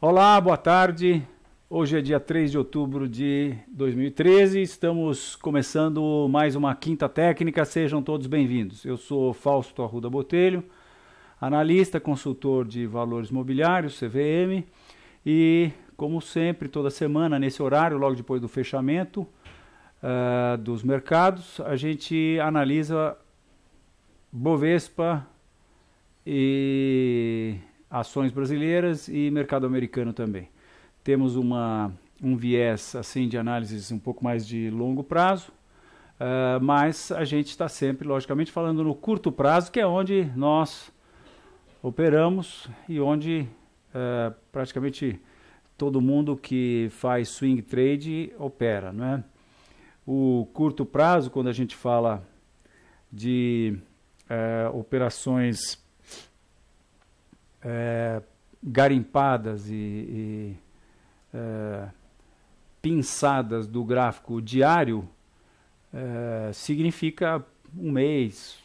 Olá, boa tarde. Hoje é dia 3 de outubro de 2013. Estamos começando mais uma quinta técnica. Sejam todos bem-vindos. Eu sou Fausto Arruda Botelho, analista, consultor de valores mobiliários, CVM, e como sempre, toda semana, nesse horário, logo depois do fechamento uh, dos mercados, a gente analisa Bovespa e ações brasileiras e mercado americano também. Temos uma, um viés assim de análises um pouco mais de longo prazo, uh, mas a gente está sempre, logicamente, falando no curto prazo, que é onde nós operamos e onde uh, praticamente todo mundo que faz swing trade opera, não é? O curto prazo, quando a gente fala de uh, operações é, garimpadas e, e é, pinçadas do gráfico diário é, significa um mês,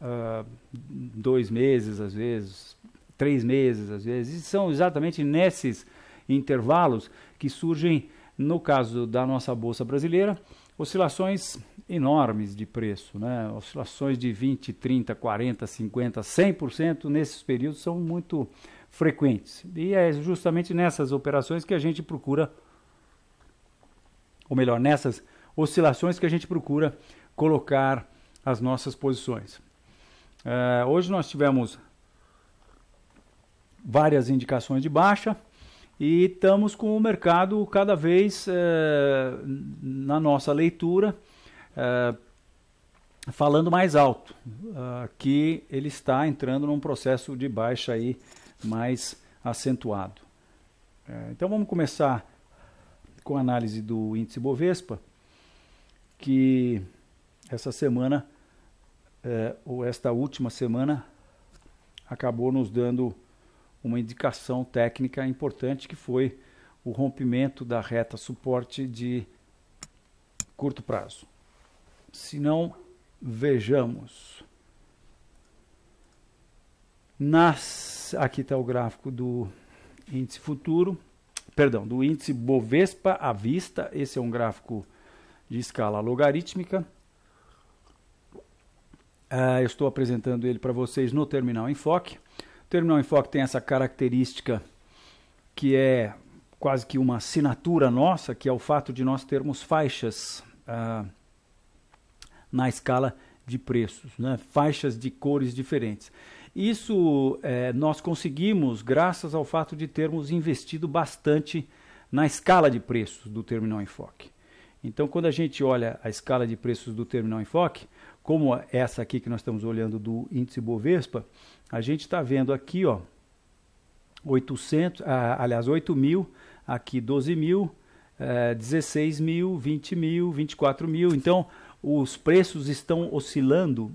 é, dois meses às vezes, três meses às vezes. E são exatamente nesses intervalos que surgem, no caso da nossa Bolsa Brasileira, oscilações enormes de preço, né? Oscilações de 20, 30, 40, 50, 100% nesses períodos são muito frequentes. E é justamente nessas operações que a gente procura ou melhor, nessas oscilações que a gente procura colocar as nossas posições. É, hoje nós tivemos várias indicações de baixa e estamos com o mercado cada vez, é, na nossa leitura, ah, falando mais alto, uh, que ele está entrando num processo de baixa aí mais acentuado. É, então vamos começar com a análise do índice Bovespa, que essa semana, é, ou esta última semana, acabou nos dando uma indicação técnica importante que foi o rompimento da reta suporte de curto prazo se não vejamos. Nas, aqui está o gráfico do índice futuro, perdão, do índice Bovespa à vista. Esse é um gráfico de escala logarítmica. Uh, eu estou apresentando ele para vocês no Terminal Enfoque. O Terminal Enfoque tem essa característica que é quase que uma assinatura nossa, que é o fato de nós termos faixas. Uh, na escala de preços, né? faixas de cores diferentes. Isso é, nós conseguimos graças ao fato de termos investido bastante na escala de preços do terminal enfoque. Então, quando a gente olha a escala de preços do terminal enfoque, como essa aqui que nós estamos olhando do índice Bovespa, a gente está vendo aqui, ó, 800, ah, aliás, 8 mil, aqui 12 mil, eh, 16 mil, 20 mil, 24 mil. Então, os preços estão oscilando.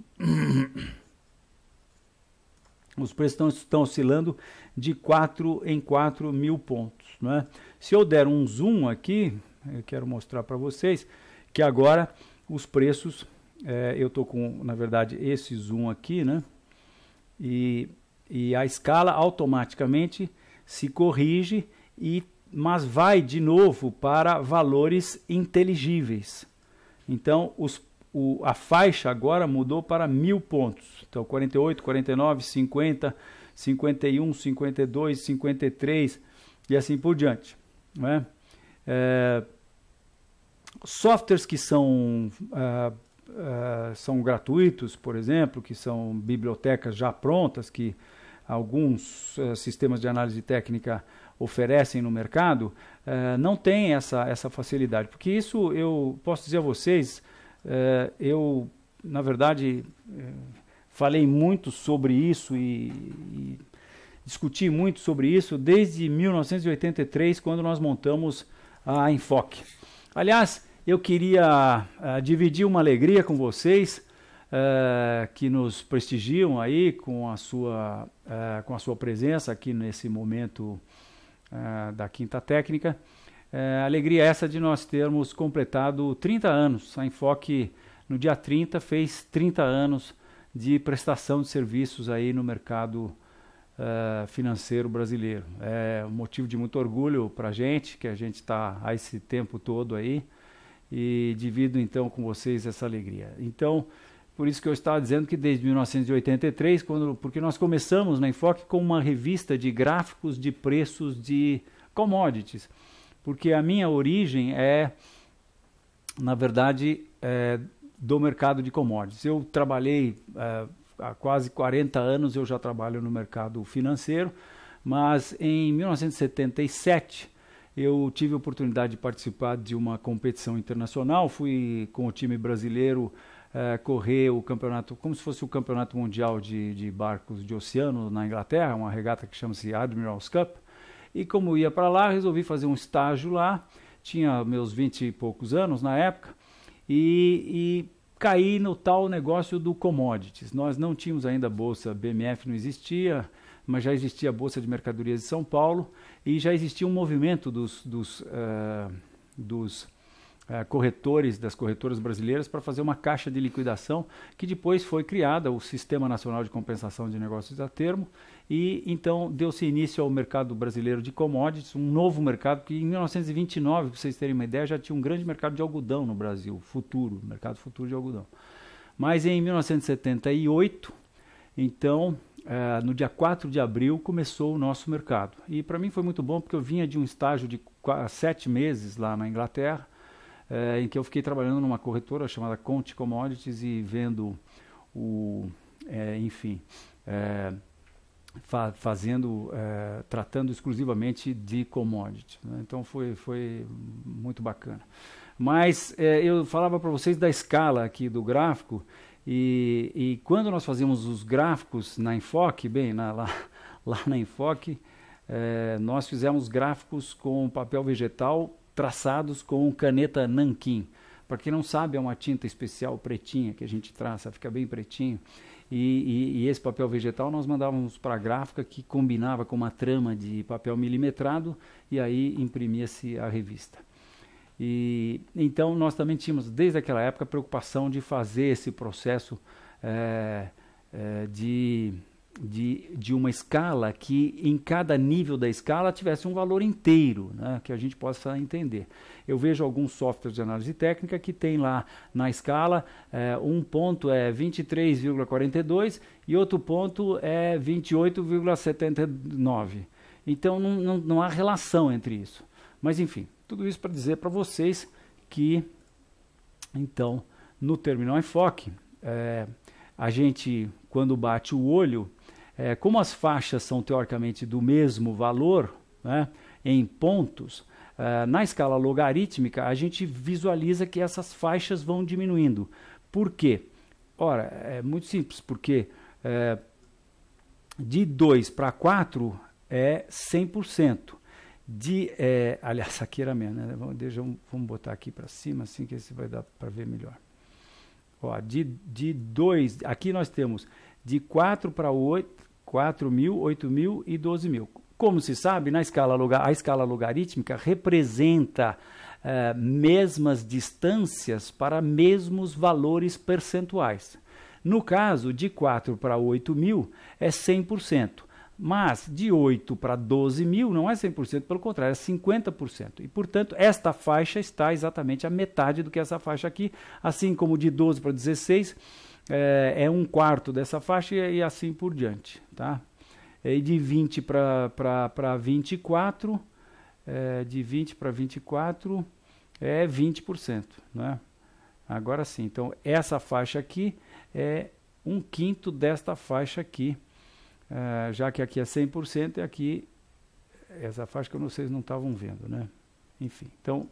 os preços estão, estão oscilando de 4 em 4 mil pontos. Né? Se eu der um zoom aqui, eu quero mostrar para vocês que agora os preços, é, eu estou com, na verdade, esse zoom aqui, né? E, e a escala automaticamente se corrige, e, mas vai de novo para valores inteligíveis. Então, os, o, a faixa agora mudou para mil pontos. Então, 48, 49, 50, 51, 52, 53 e assim por diante. Né? É, softwares que são, uh, uh, são gratuitos, por exemplo, que são bibliotecas já prontas, que alguns uh, sistemas de análise técnica oferecem no mercado, uh, não tem essa, essa facilidade. Porque isso eu posso dizer a vocês, uh, eu, na verdade, eh, falei muito sobre isso e, e, discuti muito sobre isso desde 1983, quando nós montamos a Enfoque. Aliás, eu queria dividir uma alegria com vocês. Uh, que nos prestigiam aí com a sua, uh, com a sua presença aqui nesse momento uh, da Quinta Técnica. Uh, alegria essa de nós termos completado 30 anos. A Enfoque, no dia 30, fez 30 anos de prestação de serviços aí no mercado uh, financeiro brasileiro. É um motivo de muito orgulho para a gente, que a gente está há esse tempo todo aí, e divido então com vocês essa alegria. Então, por isso que eu estava dizendo que desde 1983, quando, porque nós começamos na Enfoque com uma revista de gráficos de preços de commodities, porque a minha origem é, na verdade, é, do mercado de commodities. Eu trabalhei é, há quase 40 anos, eu já trabalho no mercado financeiro, mas em 1977 eu tive a oportunidade de participar de uma competição internacional, fui com o time brasileiro eh, correr o campeonato, como se fosse o campeonato mundial de, de barcos de oceano na Inglaterra, uma regata que chama-se Admiral's Cup. E como ia para lá, resolvi fazer um estágio lá, tinha meus vinte e poucos anos na época, e, e caí no tal negócio do commodities. Nós não tínhamos ainda bolsa BMF, não existia, mas já existia a Bolsa de Mercadorias de São Paulo e já existia um movimento dos, dos, uh, dos é, corretores das corretoras brasileiras para fazer uma caixa de liquidação que depois foi criada o Sistema Nacional de Compensação de Negócios a Termo e então deu-se início ao mercado brasileiro de commodities, um novo mercado que em 1929, para vocês terem uma ideia, já tinha um grande mercado de algodão no Brasil, futuro, mercado futuro de algodão. Mas em 1978, então, é, no dia 4 de abril, começou o nosso mercado. E para mim foi muito bom porque eu vinha de um estágio de sete meses lá na Inglaterra é, em que eu fiquei trabalhando numa corretora chamada Conte Commodities e vendo o, é, enfim, é, fa fazendo, tratando exclusivamente de commodities. Né? Então foi, foi muito bacana. Mas eu falava para vocês da escala aqui do gráfico e, e, quando nós fazíamos os gráficos na Enfoque, bem, na, lá, lá na Enfoque, nós fizemos gráficos com papel vegetal traçados com caneta nanquim. Para quem não sabe, é uma tinta especial pretinha que a gente traça, fica bem pretinho. E, e, e esse papel vegetal nós mandávamos para a gráfica que combinava com uma trama de papel milimetrado e aí imprimia-se a revista. E então nós também tínhamos desde aquela época a preocupação de fazer esse processo é, é, de de, de uma escala que em cada nível da escala tivesse um valor inteiro, né, que a gente possa entender. Eu vejo alguns softwares de análise técnica que tem lá na escala é, um ponto é 23,42 e outro ponto é 28,79. Então não, não, não há relação entre isso. Mas enfim, tudo isso para dizer para vocês que então no terminal enfoque é, a gente quando bate o olho é, como as faixas são teoricamente do mesmo valor né, em pontos, é, na escala logarítmica a gente visualiza que essas faixas vão diminuindo. Por quê? Ora, é muito simples, porque é, de 2 para 4 é 100%. De, é, aliás, aqui era menos, né? Vamos, deixa, vamos botar aqui para cima, assim que esse vai dar para ver melhor. Ó, de 2, aqui nós temos de 4 para 8, 4 mil, 8 mil e 12 mil. Como se sabe, na escala a escala logarítmica representa eh, mesmas distâncias para mesmos valores percentuais. No caso, de 4 para 8 mil é 100%, mas de 8 para 12 mil não é 100%, pelo contrário, é 50%. E, portanto, esta faixa está exatamente a metade do que essa faixa aqui, assim como de 12 para 16 é, é um quarto dessa faixa e, e assim por diante, tá? É, e de 20 para 24, é, de 20 para 24 é 20%, né? Agora sim, então essa faixa aqui é um quinto desta faixa aqui, é, já que aqui é 100% e é aqui, essa faixa que eu não sei se não estavam vendo, né? Enfim, então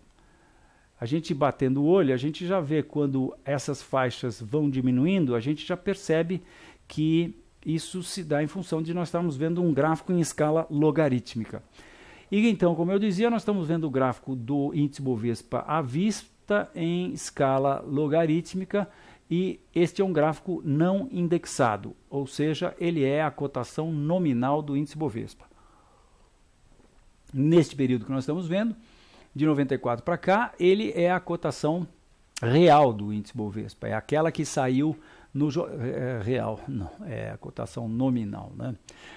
a gente batendo o olho, a gente já vê quando essas faixas vão diminuindo, a gente já percebe que isso se dá em função de nós estarmos vendo um gráfico em escala logarítmica. E então, como eu dizia, nós estamos vendo o gráfico do índice Bovespa à vista em escala logarítmica e este é um gráfico não indexado, ou seja, ele é a cotação nominal do índice Bovespa. Neste período que nós estamos vendo, de 94 para cá, ele é a cotação real do índice Bovespa, é aquela que saiu no é, real, não, é a cotação nominal, né?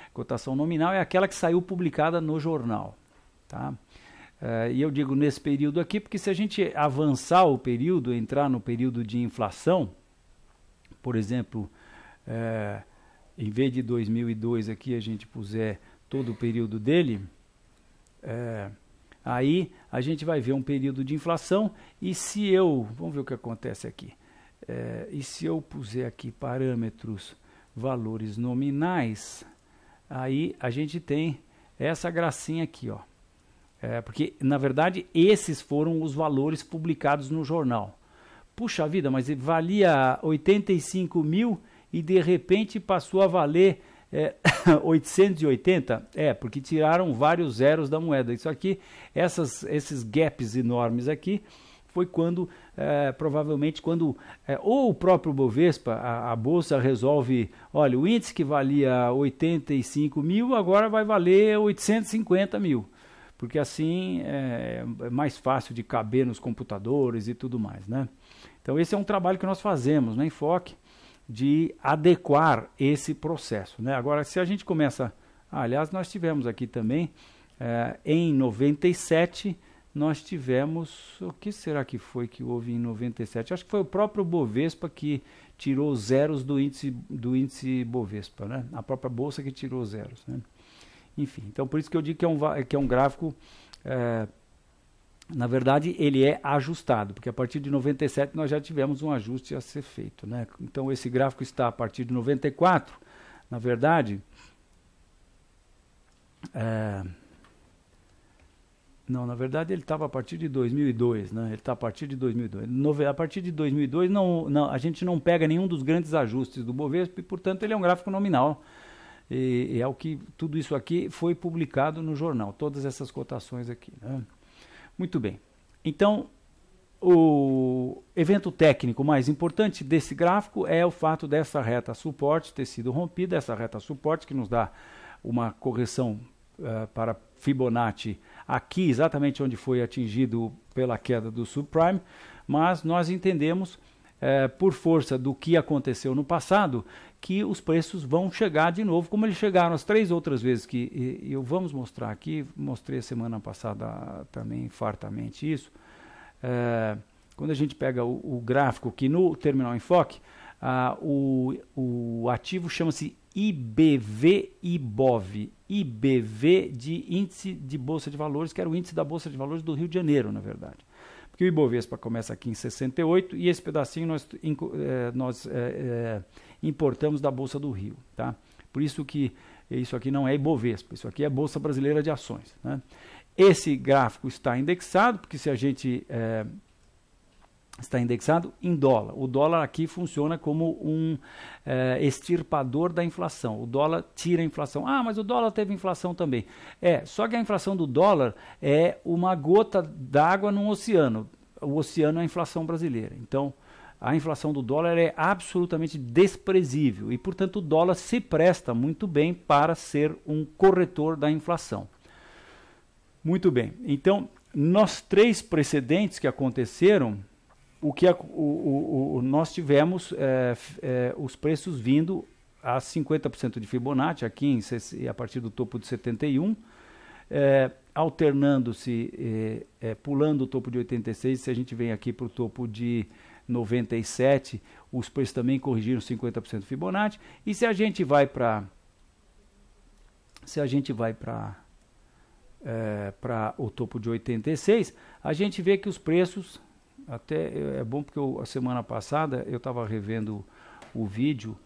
A cotação nominal é aquela que saiu publicada no jornal, tá? É, e eu digo nesse período aqui, porque se a gente avançar o período, entrar no período de inflação, por exemplo, é, em vez de 2002 aqui a gente puser todo o período dele, é, Aí a gente vai ver um período de inflação e se eu, vamos ver o que acontece aqui, é, e se eu puser aqui parâmetros, valores nominais, aí a gente tem essa gracinha aqui, ó. É, porque, na verdade, esses foram os valores publicados no jornal. Puxa vida, mas valia 85 mil e de repente passou a valer é, 880? É, porque tiraram vários zeros da moeda. Isso aqui, essas, esses gaps enormes aqui, foi quando, é, provavelmente, quando é, ou o próprio Bovespa, a, a, bolsa resolve, olha, o índice que valia 85 mil, agora vai valer 850 mil. Porque assim é, é mais fácil de caber nos computadores e tudo mais, né? Então esse é um trabalho que nós fazemos, né? Enfoque de adequar esse processo. Né? Agora, se a gente começa. Ah, aliás, nós tivemos aqui também, eh, em 97, nós tivemos. O que será que foi que houve em 97? Acho que foi o próprio Bovespa que tirou zeros do índice, do índice Bovespa, né? a própria bolsa que tirou zeros. Né? Enfim, então por isso que eu digo que é um, que é um gráfico. Eh, na verdade, ele é ajustado, porque a partir de 97 nós já tivemos um ajuste a ser feito. Né? Então, esse gráfico está a partir de 94, na verdade. É, não, na verdade ele estava a partir de 2002, né? Ele está a partir de 2002. a partir de 2002 não, não, a gente não pega nenhum dos grandes ajustes do Bovespa e, portanto, ele é um gráfico nominal. E, e é o que tudo isso aqui foi publicado no jornal, todas essas cotações aqui. Né? Muito bem. Então, o evento técnico mais importante desse gráfico é o fato dessa reta suporte ter sido rompida, essa reta suporte que nos dá uma correção uh, para Fibonacci aqui, exatamente onde foi atingido pela queda do subprime, mas nós entendemos, uh, por força do que aconteceu no passado, que os preços vão chegar de novo, como eles chegaram as três outras vezes que eu vamos mostrar aqui, mostrei a semana passada também fartamente isso. É, quando a gente pega o, o, gráfico que no terminal enfoque, ah, o, o ativo chama-se IBV IBOV, IBV de índice de bolsa de valores, que era o índice da bolsa de valores do Rio de Janeiro, na verdade Porque o Ibovespa começa aqui em 68 e esse pedacinho nós, é, nós é, é, importamos da Bolsa do Rio. Tá? Por isso que isso aqui não é Ibovespa, isso aqui é Bolsa Brasileira de Ações. Né? Esse gráfico está indexado, porque se a gente é, está indexado em dólar. O dólar aqui funciona como um é, extirpador da inflação. O dólar tira a inflação. Ah, mas o dólar teve inflação também. É, só que a inflação do dólar é uma gota d'água num oceano. O oceano é a inflação brasileira. Então, a inflação do dólar é absolutamente desprezível e, portanto, o dólar se presta muito bem para ser um corretor da inflação. Muito bem, então, nos três precedentes que aconteceram, o que a, o, o, o, nós tivemos é, é, os preços vindo a 50% de Fibonacci, aqui em, a partir do topo de 71%, é, eh, alternando-se, pulando o topo de 86%, se a gente vem aqui para o topo de 97, os preços também corrigiram 50% Fibonacci. E se a gente vai para se a gente vai para é, eh, para o topo de 86, a gente vê que os preços até é bom porque eu, a semana passada eu estava revendo o vídeo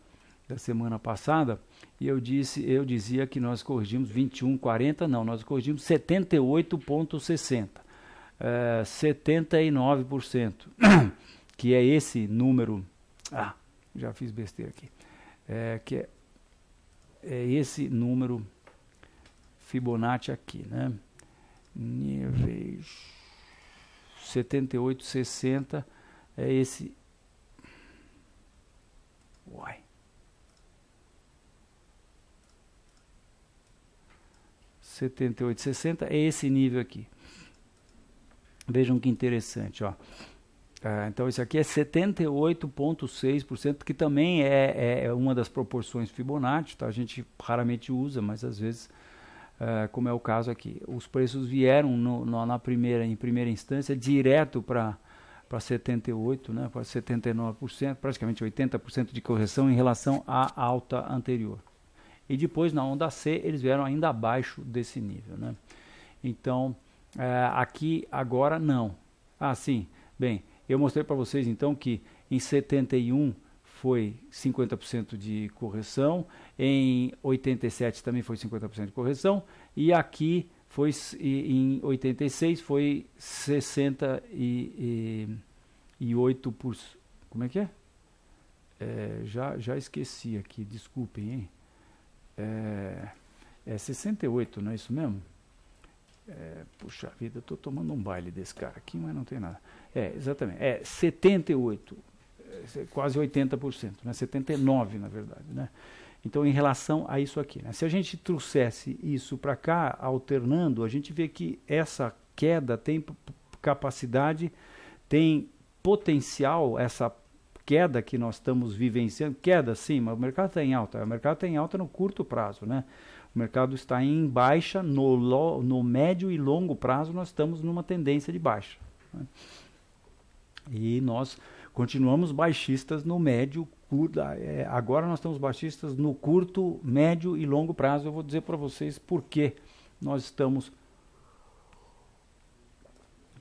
da semana passada e eu disse eu dizia que nós corrigimos 21,40 não nós corrigimos 78,60 é, 79% que é esse número. Ah, já fiz besteira aqui. É, que é, é esse número Fibonacci aqui, né? Níveis 7860 é esse. Uai. setenta é esse nível aqui. Vejam que interessante, ó. É, então isso aqui é 78,6%, que também é, é, é, uma das proporções Fibonacci, tá? a gente raramente usa, mas às vezes, é, como é o caso aqui, os preços vieram no, no, na primeira, em primeira instância direto para para 78%, né, para 79%, praticamente 80% de correção em relação à alta anterior. E depois, na onda C, eles vieram ainda abaixo desse nível. Né? Então, é, aqui agora não. Ah, sim, bem, eu mostrei para vocês então que em 71 foi 50% de correção, em 87 também foi 50% de correção e aqui foi em 86 foi 68 por como é que é? é já já esqueci aqui, desculpem, hein? É, é 68, não é isso mesmo? É, puxa vida, eu tô tomando um baile desse cara aqui, mas não tem nada. É, exatamente. É 78, é, é, quase 80%, né? 79% na verdade, né? Então, em relação a isso aqui, né? se a gente trouxesse isso para cá, alternando, a gente vê que essa queda tem capacidade, tem potencial, essa queda que nós estamos vivenciando, queda sim, mas o mercado está em alta, o mercado está em alta no curto prazo, né? O mercado está em baixa, no, lo, no médio e longo prazo nós estamos numa tendência de baixa. Né? E nós continuamos baixistas no médio, curto, é, agora nós estamos baixistas no curto, médio e longo prazo. Eu vou dizer para vocês por que nós estamos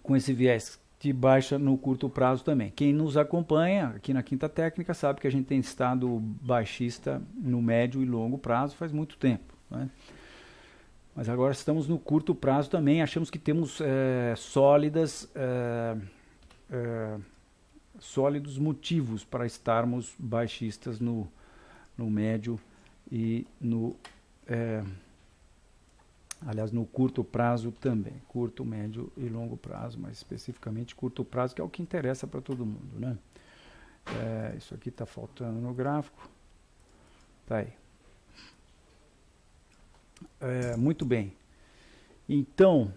com esse viés de baixa no curto prazo também. Quem nos acompanha aqui na Quinta Técnica sabe que a gente tem estado baixista no médio e longo prazo faz muito tempo. Né? Mas agora estamos no curto prazo também, achamos que temos é, sólidas, é, é, sólidos motivos para estarmos baixistas no, no médio e no. aliás, no curto prazo também, curto, médio e longo prazo, mas especificamente curto prazo, que é o que interessa para todo mundo. Né? isso aqui está faltando no gráfico. Tá aí. É, muito bem. Então,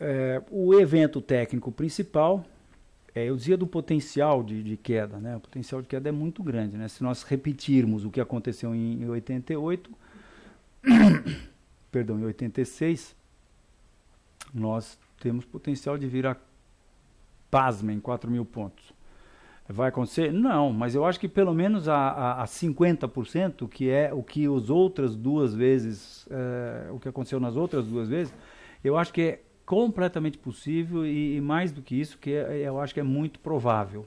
é, o evento técnico principal, é, eu dizia do potencial de, de, queda, né? O potencial de queda é muito grande, né? Se nós repetirmos o que aconteceu em, em 88, perdão, em 86, nós temos potencial de vir a pasma em 4 mil pontos vai acontecer? Não, mas eu acho que pelo menos a, a, a 50%, que é o que as outras duas vezes, é, o que aconteceu nas outras duas vezes, eu acho que é completamente possível e, e mais do que isso, que é, eu acho que é muito provável.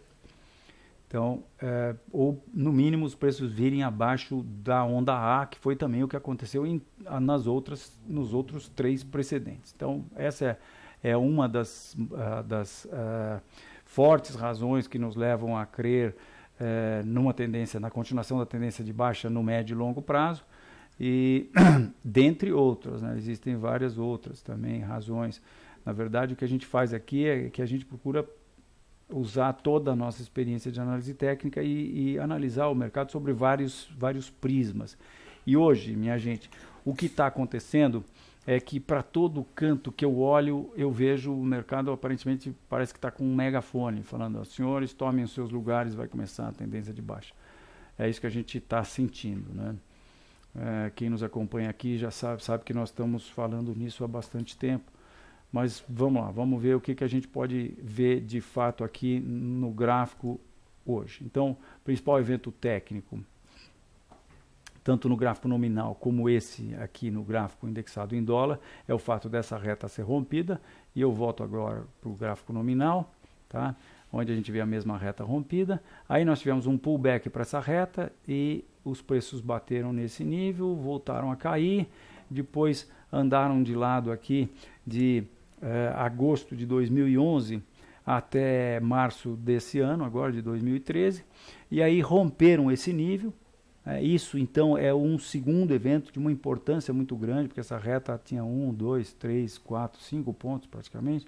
Então, é, ou no mínimo os preços virem abaixo da onda A, que foi também o que aconteceu em, nas outras, nos outros três precedentes. Então, essa é, é uma das, uh, das uh, fortes razões que nos levam a crer eh, numa tendência, na continuação da tendência de baixa no médio e longo prazo, e dentre outras, né, existem várias outras também razões. Na verdade, o que a gente faz aqui é que a gente procura usar toda a nossa experiência de análise técnica e, e analisar o mercado sobre vários, vários prismas. E hoje, minha gente, o que está acontecendo é que para todo canto que eu olho, eu vejo o mercado aparentemente parece que está com um megafone, falando, senhores, tomem os seus lugares, vai começar a tendência de baixa. É isso que a gente está sentindo. Né? É, quem nos acompanha aqui já sabe, sabe que nós estamos falando nisso há bastante tempo. Mas vamos lá, vamos ver o que, que a gente pode ver de fato aqui no gráfico hoje. Então, principal evento técnico, tanto no gráfico nominal como esse aqui no gráfico indexado em dólar, é o fato dessa reta ser rompida. E eu volto agora para o gráfico nominal, tá? onde a gente vê a mesma reta rompida. Aí nós tivemos um pullback para essa reta e os preços bateram nesse nível, voltaram a cair, depois andaram de lado aqui de eh, agosto de 2011 até março desse ano, agora de 2013, e aí romperam esse nível é, isso, então, é um segundo evento de uma importância muito grande, porque essa reta tinha um, dois, três, quatro, cinco pontos praticamente.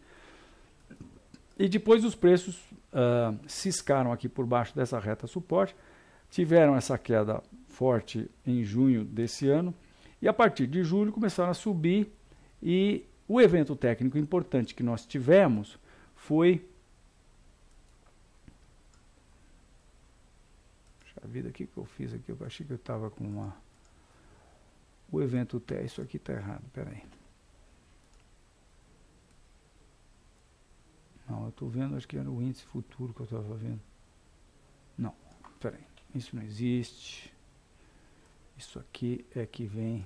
E depois os preços uh, ciscaram aqui por baixo dessa reta suporte, tiveram essa queda forte em junho desse ano, e a partir de julho começaram a subir. E o evento técnico importante que nós tivemos foi vida, o que, que eu fiz aqui? Eu achei que eu estava com uma... O evento TE, tá, isso aqui está errado, peraí. Não, eu estou vendo, acho que era o índice futuro que eu estava vendo. Não, peraí, isso não existe. Isso aqui é que vem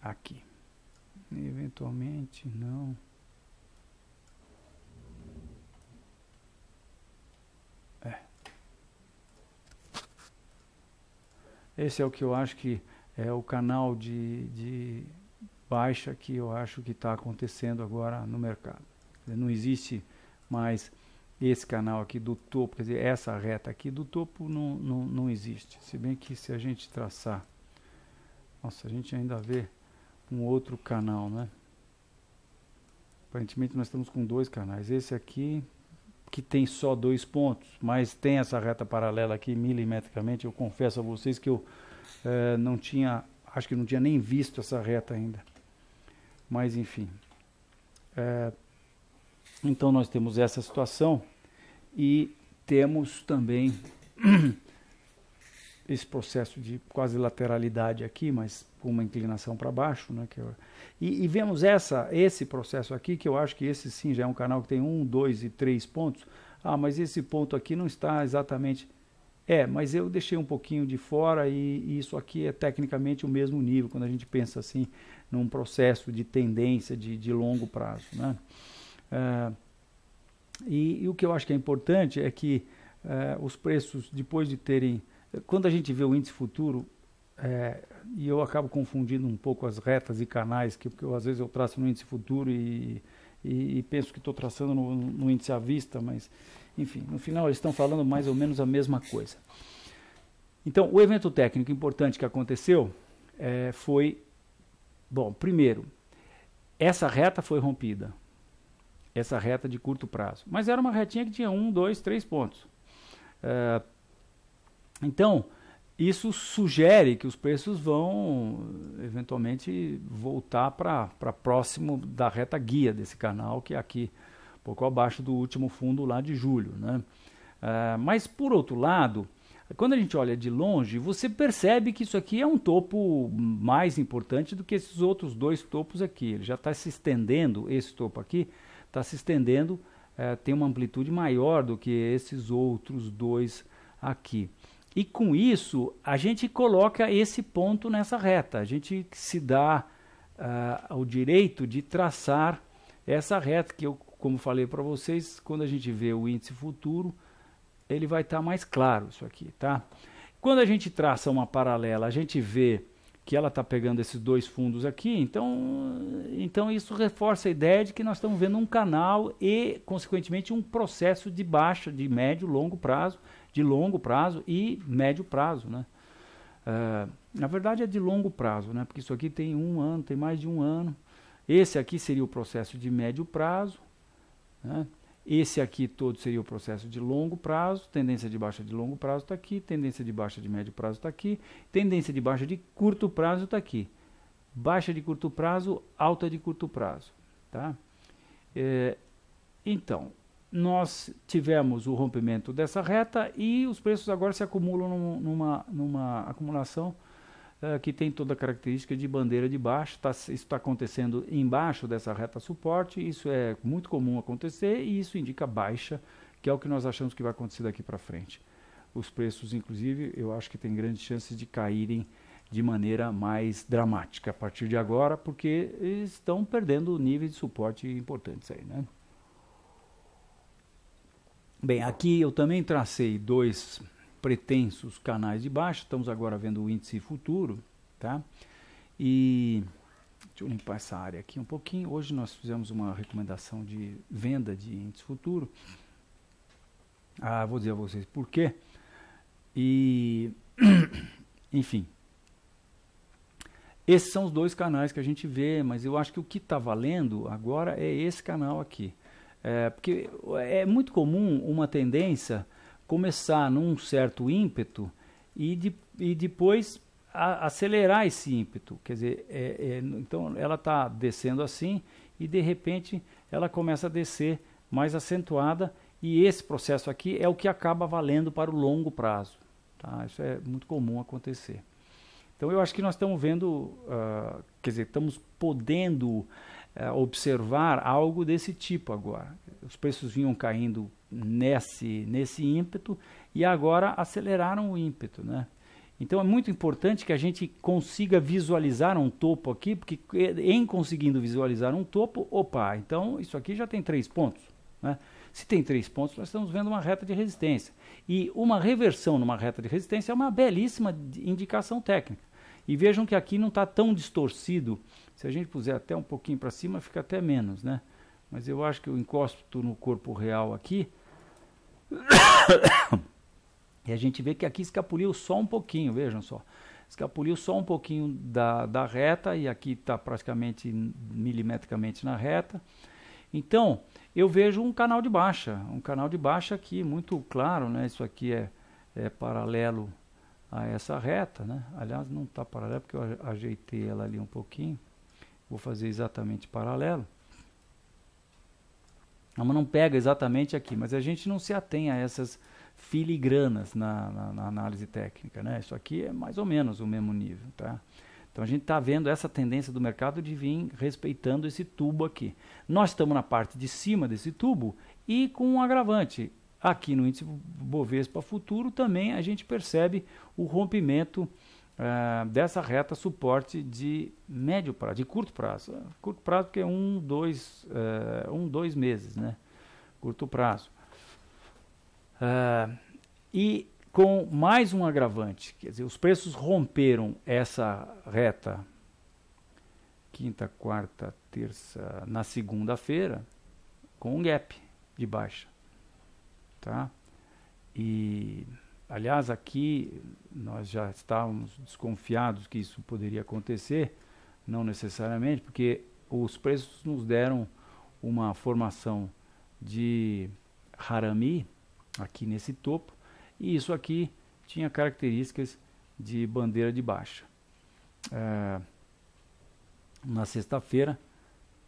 aqui. eventualmente, não... Esse é o que eu acho que é o canal de, de baixa que eu acho que está acontecendo agora no mercado. Não existe mais esse canal aqui do topo, quer dizer, essa reta aqui do topo não, não, não existe. Se bem que se a gente traçar, nossa, a gente ainda vê um outro canal, né? Aparentemente nós estamos com dois canais. Esse aqui que tem só dois pontos, mas tem essa reta paralela aqui milimetricamente. Eu confesso a vocês que eu eh, não tinha, acho que não tinha nem visto essa reta ainda. Mas enfim. Eh, então nós temos essa situação e temos também esse processo de quase lateralidade aqui, mas com uma inclinação para baixo, né? Eu, e, e, vemos essa, esse processo aqui, que eu acho que esse sim já é um canal que tem um, dois e três pontos. Ah, mas esse ponto aqui não está exatamente. É, mas eu deixei um pouquinho de fora e, e isso aqui é tecnicamente o mesmo nível, quando a gente pensa assim num processo de tendência de, de longo prazo. Né? Uh, e, e, o que eu acho que é importante é que uh, os preços, depois de terem quando a gente vê o índice futuro, é, e eu acabo confundindo um pouco as retas e canais, que porque eu, às vezes eu traço no índice futuro e, e, e penso que estou traçando no, no, índice à vista, mas enfim, no final eles estão falando mais ou menos a mesma coisa. Então, o evento técnico importante que aconteceu é, foi, bom, primeiro, essa reta foi rompida, essa reta de curto prazo, mas era uma retinha que tinha um, dois, três pontos. É, então, isso sugere que os preços vão eventualmente voltar para próximo da reta guia desse canal, que é aqui, pouco abaixo do último fundo lá de julho. Né? Uh, mas, por outro lado, quando a gente olha de longe, você percebe que isso aqui é um topo mais importante do que esses outros dois topos aqui. Ele já está se estendendo, esse topo aqui está se estendendo, uh, tem uma amplitude maior do que esses outros dois aqui. E com isso, a gente coloca esse ponto nessa reta. A gente se dá uh, o direito de traçar essa reta, que eu, como falei para vocês, quando a gente vê o índice futuro, ele vai estar tá mais claro isso aqui, tá? Quando a gente traça uma paralela, a gente vê que ela está pegando esses dois fundos aqui, então, então isso reforça a ideia de que nós estamos vendo um canal e, consequentemente, um processo de baixa de médio e longo prazo de longo prazo e médio prazo, né? É, na verdade é de longo prazo, né? Porque isso aqui tem um ano, tem mais de um ano. Esse aqui seria o processo de médio prazo, né? Esse aqui todo seria o processo de longo prazo, tendência de baixa de longo prazo está aqui, tendência de baixa de médio prazo está aqui, tendência de baixa de curto prazo está aqui. Baixa de curto prazo, alta de curto prazo. Tá? É, então, nós tivemos o rompimento dessa reta e os preços agora se acumulam num, numa, numa acumulação uh, que tem toda a característica de bandeira de baixo. Tá, isso está acontecendo embaixo dessa reta suporte, isso é muito comum acontecer e isso indica baixa, que é o que nós achamos que vai acontecer daqui para frente. Os preços, inclusive, eu acho que tem grandes chances de caírem de maneira mais dramática a partir de agora, porque estão perdendo níveis de suporte importantes aí, né? Bem, aqui eu também tracei dois pretensos canais de baixa, estamos agora vendo o índice futuro, tá? E deixa eu limpar essa área aqui um pouquinho. Hoje nós fizemos uma recomendação de venda de índice futuro. Ah, vou dizer a vocês por quê. E enfim, esses são os dois canais que a gente vê, mas eu acho que o que está valendo agora é esse canal aqui. É, porque é muito comum uma tendência começar num certo ímpeto e, de, e depois a, acelerar esse ímpeto. Quer dizer, é, é, então ela está descendo assim e de repente ela começa a descer mais acentuada e esse processo aqui é o que acaba valendo para o longo prazo. Tá? Isso é muito comum acontecer. Então eu acho que nós estamos vendo, uh, quer dizer, estamos podendo é, observar algo desse tipo agora. Os preços vinham caindo nesse, nesse ímpeto e agora aceleraram o ímpeto, né? Então é muito importante que a gente consiga visualizar um topo aqui, porque é, em conseguindo visualizar um topo, opa, então isso aqui já tem três pontos. Né? Se tem três pontos, nós estamos vendo uma reta de resistência. E uma reversão numa reta de resistência é uma belíssima indicação técnica. E vejam que aqui não está tão distorcido. Se a gente puser até um pouquinho para cima, fica até menos, né? Mas eu acho que eu encosto no corpo real aqui. E a gente vê que aqui escapuliu só um pouquinho, vejam só. Escapuliu só um pouquinho da, da reta e aqui está praticamente milimetricamente na reta. Então, eu vejo um canal de baixa, um canal de baixa aqui, muito claro, né? Isso aqui é, é paralelo a essa reta, né? aliás não está paralela porque eu ajeitei ela ali um pouquinho, vou fazer exatamente paralelo, ah, mas não pega exatamente aqui, mas a gente não se atém a essas filigranas na, na, na análise técnica, né? isso aqui é mais ou menos o mesmo nível, tá? Então a gente está vendo essa tendência do mercado de vir respeitando esse tubo aqui. Nós estamos na parte de cima desse tubo e com um agravante. Aqui no índice Bovespa Futuro também a gente percebe o rompimento uh, dessa reta suporte de médio prazo, de curto prazo. Curto prazo porque é um, dois, uh, um, dois meses, né? Curto prazo. Uh, e com mais um agravante, quer dizer, os preços romperam essa reta quinta, quarta, terça, na segunda-feira, com um gap de baixa. Tá? E, aliás, aqui nós já estávamos desconfiados que isso poderia acontecer, não necessariamente, porque os preços nos deram uma formação de harami aqui nesse topo, e isso aqui tinha características de bandeira de baixa. É, na sexta-feira,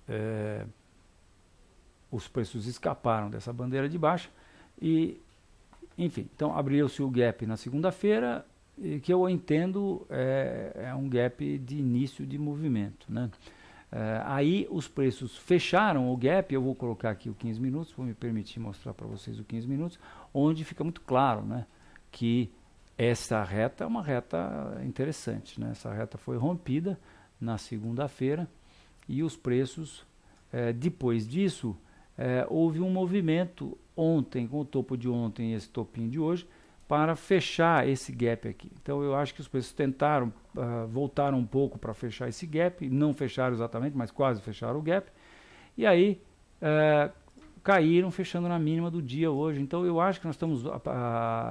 é, os preços escaparam dessa bandeira de baixa e, enfim, então abriu-se o gap na segunda-feira, que eu entendo é, é, um gap de início de movimento. Né? É, aí os preços fecharam o gap, eu vou colocar aqui o 15 minutos, vou me permitir mostrar para vocês o 15 minutos, onde fica muito claro né, que essa reta é uma reta interessante. Né? Essa reta foi rompida na segunda-feira e os preços, é, depois disso, é, houve um movimento ontem, com o topo de ontem e esse topinho de hoje, para fechar esse gap aqui. Então eu acho que os preços tentaram, uh, voltaram um pouco para fechar esse gap, não fecharam exatamente, mas quase fecharam o gap, e aí uh, caíram fechando na mínima do dia hoje. Então eu acho que nós estamos, uh,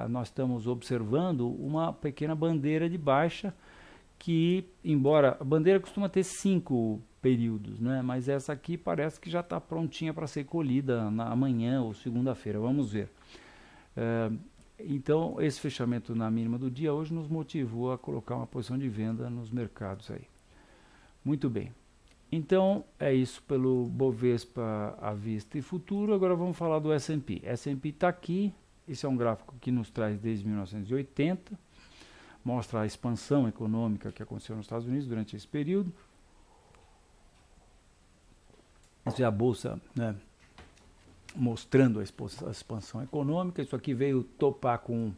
nós estamos observando uma pequena bandeira de baixa, que embora a bandeira costuma ter cinco períodos, né? Mas essa aqui parece que já está prontinha para ser colhida na, amanhã ou segunda-feira, vamos ver. É, então, esse fechamento na mínima do dia hoje nos motivou a colocar uma posição de venda nos mercados aí. Muito bem. Então, é isso pelo Bovespa à vista e futuro. Agora vamos falar do S&P. S&P está aqui. Esse é um gráfico que nos traz desde 1980. Mostra a expansão econômica que aconteceu nos Estados Unidos durante esse período e a Bolsa né, mostrando a expansão econômica. Isso aqui veio topar com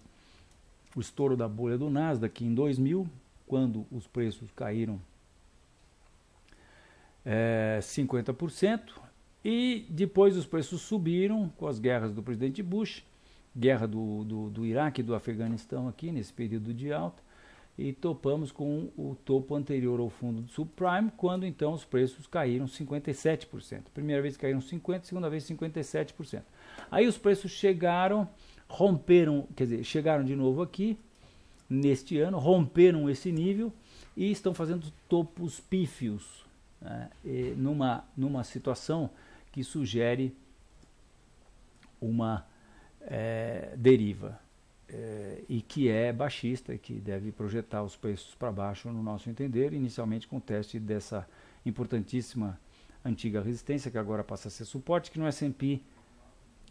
o estouro da bolha do Nasdaq em 2000, quando os preços caíram é, 50%. E depois os preços subiram com as guerras do presidente Bush, guerra do, do, do Iraque e do Afeganistão aqui nesse período de alta e topamos com o topo anterior ao fundo do subprime, quando então os preços caíram 57%. Primeira vez caíram 50%, segunda vez 57%. Aí os preços chegaram, romperam, quer dizer, chegaram de novo aqui neste ano, romperam esse nível e estão fazendo topos pífios, né? numa, numa situação que sugere uma é, deriva. Eh, e que é baixista, que deve projetar os preços para baixo, no nosso entender, inicialmente com o teste dessa importantíssima antiga resistência, que agora passa a ser suporte, que no S&P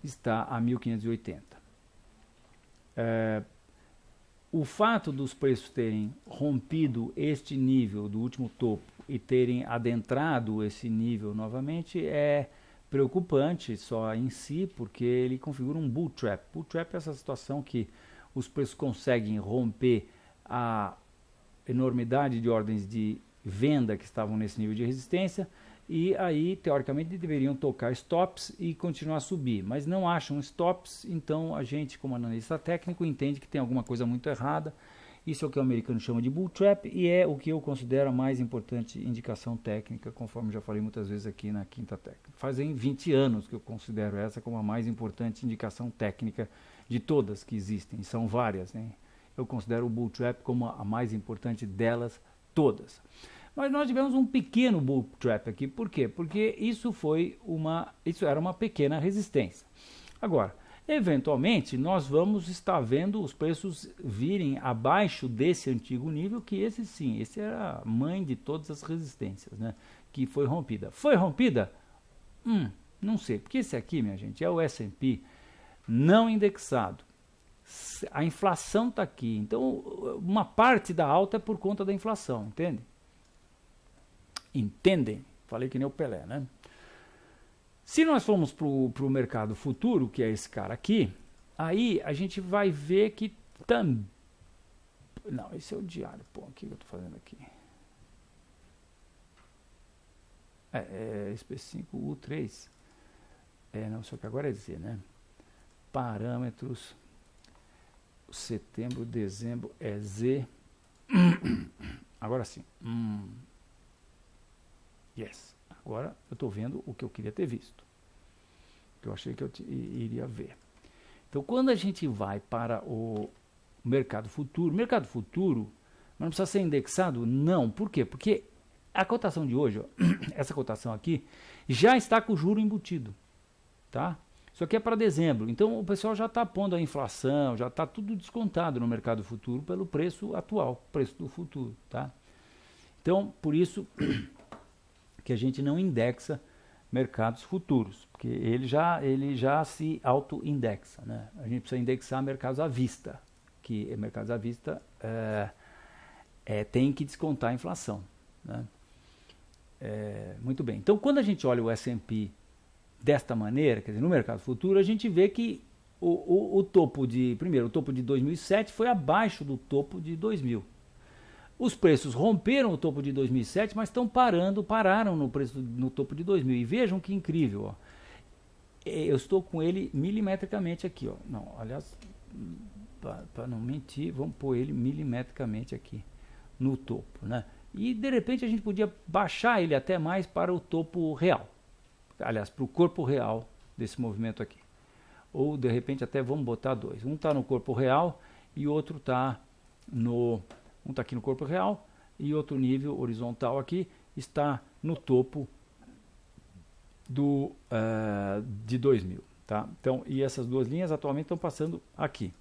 está a 1580. É, eh, o fato dos preços terem rompido este nível do último topo e terem adentrado esse nível novamente é preocupante só em si, porque ele configura um bull trap. Bull trap é essa situação que os preços conseguem romper a enormidade de ordens de venda que estavam nesse nível de resistência e aí teoricamente deveriam tocar stops e continuar a subir, mas não acham stops, então a gente como analista técnico entende que tem alguma coisa muito errada isso é o que o americano chama de bull trap e é o que eu considero a mais importante indicação técnica, conforme já falei muitas vezes aqui na Quinta Técnica. Fazem 20 anos que eu considero essa como a mais importante indicação técnica de todas que existem, são várias. Né? Eu considero o bull trap como a mais importante delas todas. Mas nós tivemos um pequeno bull trap aqui, por quê? Porque isso foi uma, isso era uma pequena resistência. Agora, Eventualmente, nós vamos estar vendo os preços virem abaixo desse antigo nível, que esse sim, esse era a mãe de todas as resistências, né? Que foi rompida. Foi rompida? Hum, não sei, porque esse aqui, minha gente, é o S&P não indexado. A inflação está aqui, então uma parte da alta é por conta da inflação, entende? Entendem? Falei que nem o Pelé, né? Se nós formos para o mercado futuro, que é esse cara aqui, aí a gente vai ver que também. Não, esse é o diário. Pô, o que eu estou fazendo aqui? É, é SP5 U3. É, não, só que agora é Z, né? Parâmetros. Setembro, dezembro é Z. Agora sim. Hum. Yes. Agora eu estou vendo o que eu queria ter visto, que eu achei que eu iria ver. Então, quando a gente vai para o mercado futuro, mercado futuro, mas não precisa ser indexado? Não. Por quê? Porque a cotação de hoje, ó, essa cotação aqui, já está com o juro embutido. Tá? Isso aqui é para dezembro. Então o pessoal já está pondo a inflação, já está tudo descontado no mercado futuro pelo preço atual, preço do futuro. Tá? Então, por isso, que a gente não indexa mercados futuros, porque ele já, ele já se auto-indexa. Né? A gente precisa indexar mercados à vista, que mercados à vista é, é, tem que descontar a inflação. Né? É, muito bem. Então, quando a gente olha o S&P desta maneira, quer dizer, no mercado futuro, a gente vê que o, o, o topo de, primeiro, o topo de 2007 foi abaixo do topo de 2000. Os preços romperam o topo de 2007, mas estão parando, pararam no preço no topo de 2000. E vejam que incrível, ó. É, eu estou com ele milimetricamente aqui, ó. Não, aliás, para não mentir, vamos pôr ele milimetricamente aqui no topo, né? E de repente a gente podia baixar ele até mais para o topo real. Aliás, para o corpo real desse movimento aqui. Ou de repente até vamos botar dois. Um está no corpo real e outro está no um está aqui no corpo real e outro nível horizontal aqui está no topo do, uh, de 2000. Tá? Então, e essas duas linhas atualmente estão passando aqui.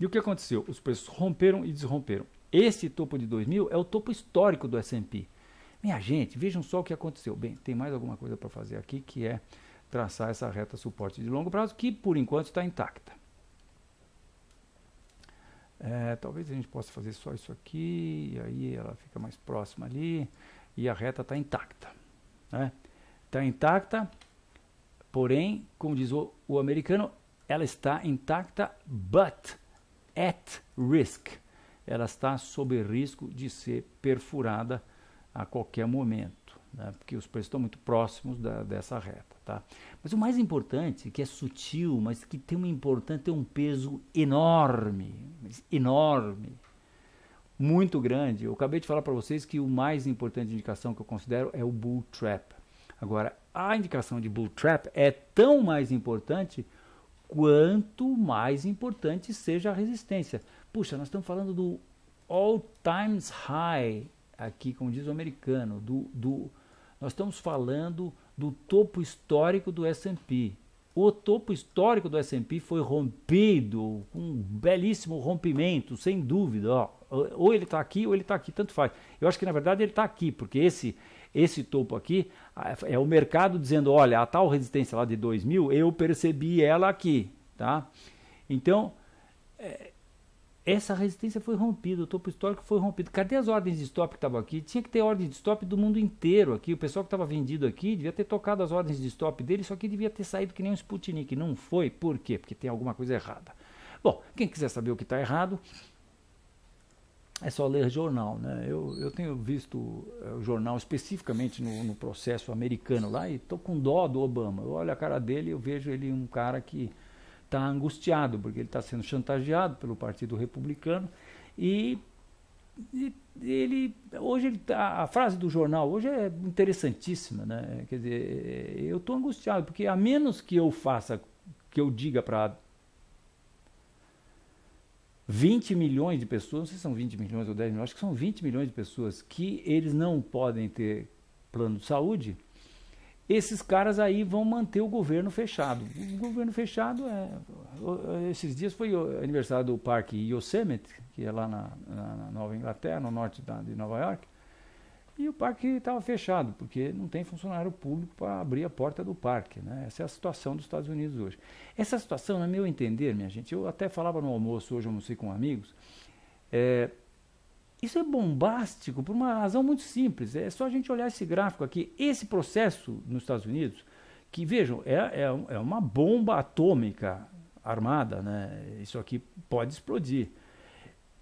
E o que aconteceu? Os preços romperam e desromperam. Esse topo de 2000 é o topo histórico do S&P. Minha gente, vejam só o que aconteceu. Bem, tem mais alguma coisa para fazer aqui que é traçar essa reta suporte de longo prazo que por enquanto está intacta é, talvez a gente possa fazer só isso aqui, e aí ela fica mais próxima ali, e a reta está intacta. Está né? Tá intacta, porém, como diz o, o americano, ela está intacta, but at risk. Ela está sob risco de ser perfurada a qualquer momento, né? porque os preços estão muito próximos da, dessa reta. Tá? Mas o mais importante, que é sutil, mas que tem uma importância, tem um peso enorme, enorme, muito grande. Eu acabei de falar para vocês que o mais importante indicação que eu considero é o bull trap. Agora, a indicação de bull trap é tão mais importante quanto mais importante seja a resistência. Puxa, nós estamos falando do all times high aqui, como diz o americano, do, do nós estamos falando do topo histórico do S&P. O topo histórico do S&P foi rompido, um belíssimo rompimento, sem dúvida. Ó, ou ele está aqui ou ele está aqui, tanto faz. Eu acho que na verdade ele está aqui, porque esse esse topo aqui é o mercado dizendo, olha, a tal resistência lá de 2 mil, eu percebi ela aqui, tá? Então, é, essa resistência foi rompida, o topo histórico foi rompido. Cadê as ordens de stop que estavam aqui? Tinha que ter ordem de stop do mundo inteiro aqui. O pessoal que estava vendido aqui devia ter tocado as ordens de stop dele, só que devia ter saído que nem um Sputnik. Não foi. Por quê? Porque tem alguma coisa errada. Bom, quem quiser saber o que está errado, é só ler jornal. Né? Eu, eu tenho visto eh, o jornal especificamente no, no processo americano lá e estou com dó do Obama. Eu olho a cara dele e eu vejo ele um cara que está angustiado, porque ele está sendo chantageado pelo Partido Republicano e, e ele hoje ele, a, tá, a frase do jornal hoje é interessantíssima, né? Quer dizer, eu estou angustiado porque a menos que eu faça, que eu diga para 20 milhões de pessoas, não sei se são 20 milhões ou 10 milhões, acho que são 20 milhões de pessoas que eles não podem ter plano de saúde, esses caras aí vão manter o governo fechado. O governo fechado é. Esses dias foi aniversário do Parque Yosemite, que é lá na, na Nova Inglaterra, no norte da, de Nova York. E o parque estava fechado, porque não tem funcionário público para abrir a porta do parque. Né? Essa é a situação dos Estados Unidos hoje. Essa situação, no meu entender, minha gente, eu até falava no almoço, hoje almocei com amigos, é, isso é bombástico por uma razão muito simples. É só a gente olhar esse gráfico aqui. Esse processo nos Estados Unidos, que vejam, é, é, é uma bomba atômica armada, né? Isso aqui pode explodir.